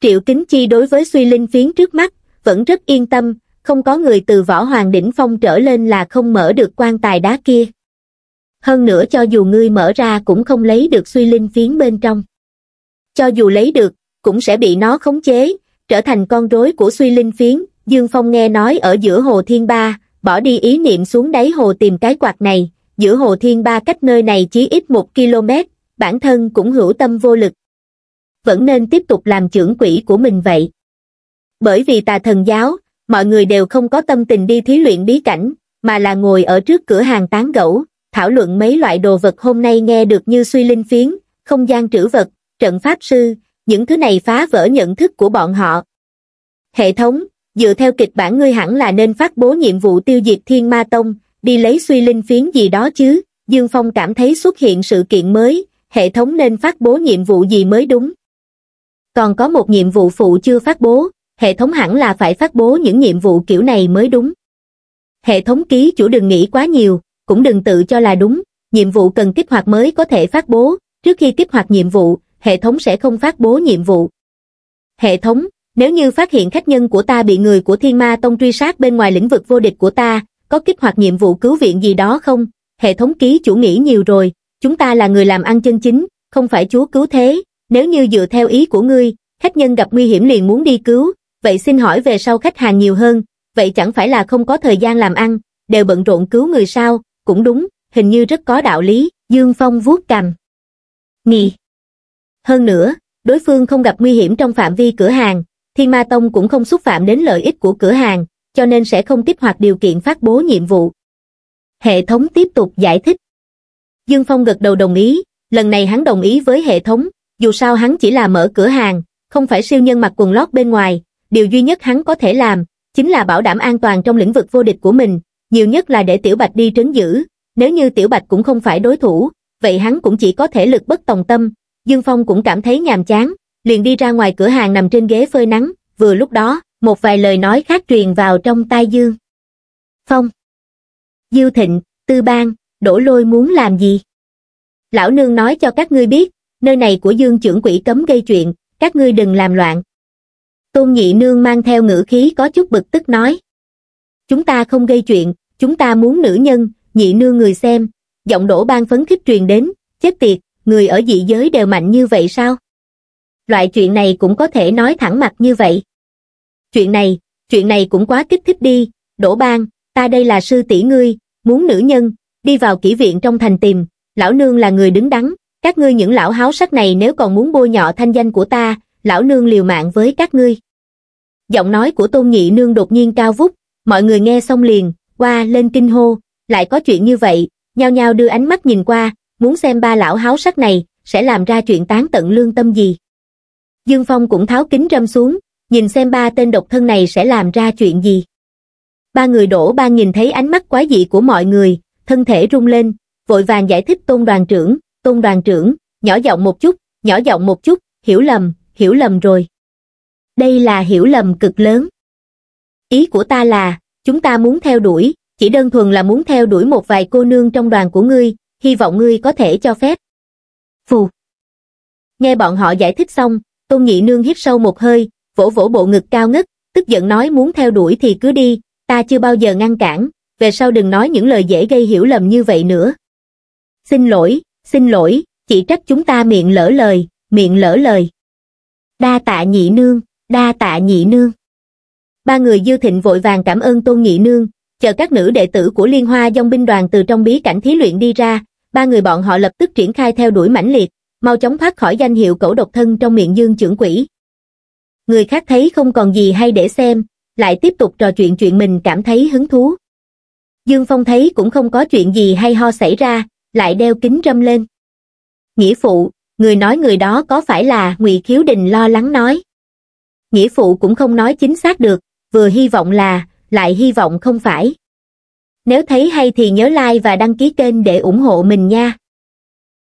Triệu Kính Chi đối với suy linh phiến trước mắt, vẫn rất yên tâm, không có người từ võ hoàng đỉnh phong trở lên là không mở được quan tài đá kia. Hơn nữa cho dù ngươi mở ra cũng không lấy được suy linh phiến bên trong. Cho dù lấy được, cũng sẽ bị nó khống chế, trở thành con rối của suy linh phiến. Dương Phong nghe nói ở giữa hồ Thiên Ba, bỏ đi ý niệm xuống đáy hồ tìm cái quạt này, giữa hồ Thiên Ba cách nơi này chỉ ít một km, bản thân cũng hữu tâm vô lực. Vẫn nên tiếp tục làm trưởng quỷ của mình vậy. Bởi vì tà thần giáo, mọi người đều không có tâm tình đi thí luyện bí cảnh, mà là ngồi ở trước cửa hàng tán gẫu, thảo luận mấy loại đồ vật hôm nay nghe được như suy linh phiến, không gian trữ vật, trận pháp sư, những thứ này phá vỡ nhận thức của bọn họ. Hệ thống, dựa theo kịch bản ngươi hẳn là nên phát bố nhiệm vụ tiêu diệt thiên ma tông, đi lấy suy linh phiến gì đó chứ, Dương Phong cảm thấy xuất hiện sự kiện mới, hệ thống nên phát bố nhiệm vụ gì mới đúng. Còn có một nhiệm vụ phụ chưa phát bố, hệ thống hẳn là phải phát bố những nhiệm vụ kiểu này mới đúng. Hệ thống ký chủ đừng nghĩ quá nhiều, cũng đừng tự cho là đúng, nhiệm vụ cần kích hoạt mới có thể phát bố, trước khi kích hoạt nhiệm vụ, hệ thống sẽ không phát bố nhiệm vụ. Hệ thống, nếu như phát hiện khách nhân của ta bị người của Thiên Ma Tông truy sát bên ngoài lĩnh vực vô địch của ta, có kích hoạt nhiệm vụ cứu viện gì đó không? Hệ thống ký chủ nghĩ nhiều rồi, chúng ta là người làm ăn chân chính, không phải chúa cứu thế, nếu như dựa theo ý của ngươi, khách nhân gặp nguy hiểm liền muốn đi cứu, vậy xin hỏi về sau khách hàng nhiều hơn, vậy chẳng phải là không có thời gian làm ăn, đều bận rộn cứu người sao, cũng đúng, hình như rất có đạo lý, Dương Phong vuốt cằm. Nghỉ. Hơn nữa, đối phương không gặp nguy hiểm trong phạm vi cửa hàng, Thiên Ma Tông cũng không xúc phạm đến lợi ích của cửa hàng, cho nên sẽ không kích hoạt điều kiện phát bố nhiệm vụ. Hệ thống tiếp tục giải thích. Dương Phong gật đầu đồng ý, lần này hắn đồng ý với hệ thống, dù sao hắn chỉ là mở cửa hàng, không phải siêu nhân mặc quần lót bên ngoài, điều duy nhất hắn có thể làm, chính là bảo đảm an toàn trong lĩnh vực vô địch của mình, nhiều nhất là để Tiểu Bạch đi trấn giữ, nếu như Tiểu Bạch cũng không phải đối thủ, vậy hắn cũng chỉ có thể lực bất tòng tâm, Dương Phong cũng cảm thấy nhàm chán, liền đi ra ngoài cửa hàng nằm trên ghế phơi nắng, vừa lúc đó, một vài lời nói khác truyền vào trong tai Dương. Phong Diêu Thịnh, Tư Bang, Đỗ Lôi muốn làm gì? Lão Nương nói cho các ngươi biết, nơi này của Dương trưởng quỹ cấm gây chuyện, các ngươi đừng làm loạn tôn nhị nương mang theo ngữ khí có chút bực tức nói chúng ta không gây chuyện chúng ta muốn nữ nhân nhị nương người xem giọng đổ ban phấn khích truyền đến chết tiệt người ở dị giới đều mạnh như vậy sao loại chuyện này cũng có thể nói thẳng mặt như vậy chuyện này chuyện này cũng quá kích thích đi đổ ban ta đây là sư tỷ ngươi muốn nữ nhân đi vào kỹ viện trong thành tìm lão nương là người đứng đắn các ngươi những lão háo sắc này nếu còn muốn bôi nhọ thanh danh của ta lão nương liều mạng với các ngươi. Giọng nói của tôn nhị nương đột nhiên cao vút, mọi người nghe xong liền, qua lên kinh hô, lại có chuyện như vậy, nhao nhao đưa ánh mắt nhìn qua, muốn xem ba lão háo sắc này, sẽ làm ra chuyện tán tận lương tâm gì. Dương Phong cũng tháo kính râm xuống, nhìn xem ba tên độc thân này sẽ làm ra chuyện gì. Ba người đổ ba nhìn thấy ánh mắt quái dị của mọi người, thân thể rung lên, vội vàng giải thích tôn đoàn trưởng, tôn đoàn trưởng, nhỏ giọng một chút, nhỏ giọng một chút, hiểu lầm, hiểu lầm rồi. Đây là hiểu lầm cực lớn. Ý của ta là, chúng ta muốn theo đuổi, chỉ đơn thuần là muốn theo đuổi một vài cô nương trong đoàn của ngươi, hy vọng ngươi có thể cho phép. Phù. Nghe bọn họ giải thích xong, Tôn Nhị Nương hít sâu một hơi, vỗ vỗ bộ ngực cao ngất, tức giận nói muốn theo đuổi thì cứ đi, ta chưa bao giờ ngăn cản, về sau đừng nói những lời dễ gây hiểu lầm như vậy nữa. Xin lỗi, xin lỗi, chỉ trách chúng ta miệng lỡ lời, miệng lỡ lời đa tạ nhị nương đa tạ nhị nương ba người dư thịnh vội vàng cảm ơn tôn nhị nương chờ các nữ đệ tử của liên hoa dòng binh đoàn từ trong bí cảnh thí luyện đi ra ba người bọn họ lập tức triển khai theo đuổi mãnh liệt mau chóng thoát khỏi danh hiệu cẩu độc thân trong miệng dương trưởng quỷ người khác thấy không còn gì hay để xem lại tiếp tục trò chuyện chuyện mình cảm thấy hứng thú dương phong thấy cũng không có chuyện gì hay ho xảy ra lại đeo kính râm lên nghĩa phụ người nói người đó có phải là ngụy khiếu đình lo lắng nói nghĩa phụ cũng không nói chính xác được vừa hy vọng là lại hy vọng không phải nếu thấy hay thì nhớ like và đăng ký kênh để ủng hộ mình nha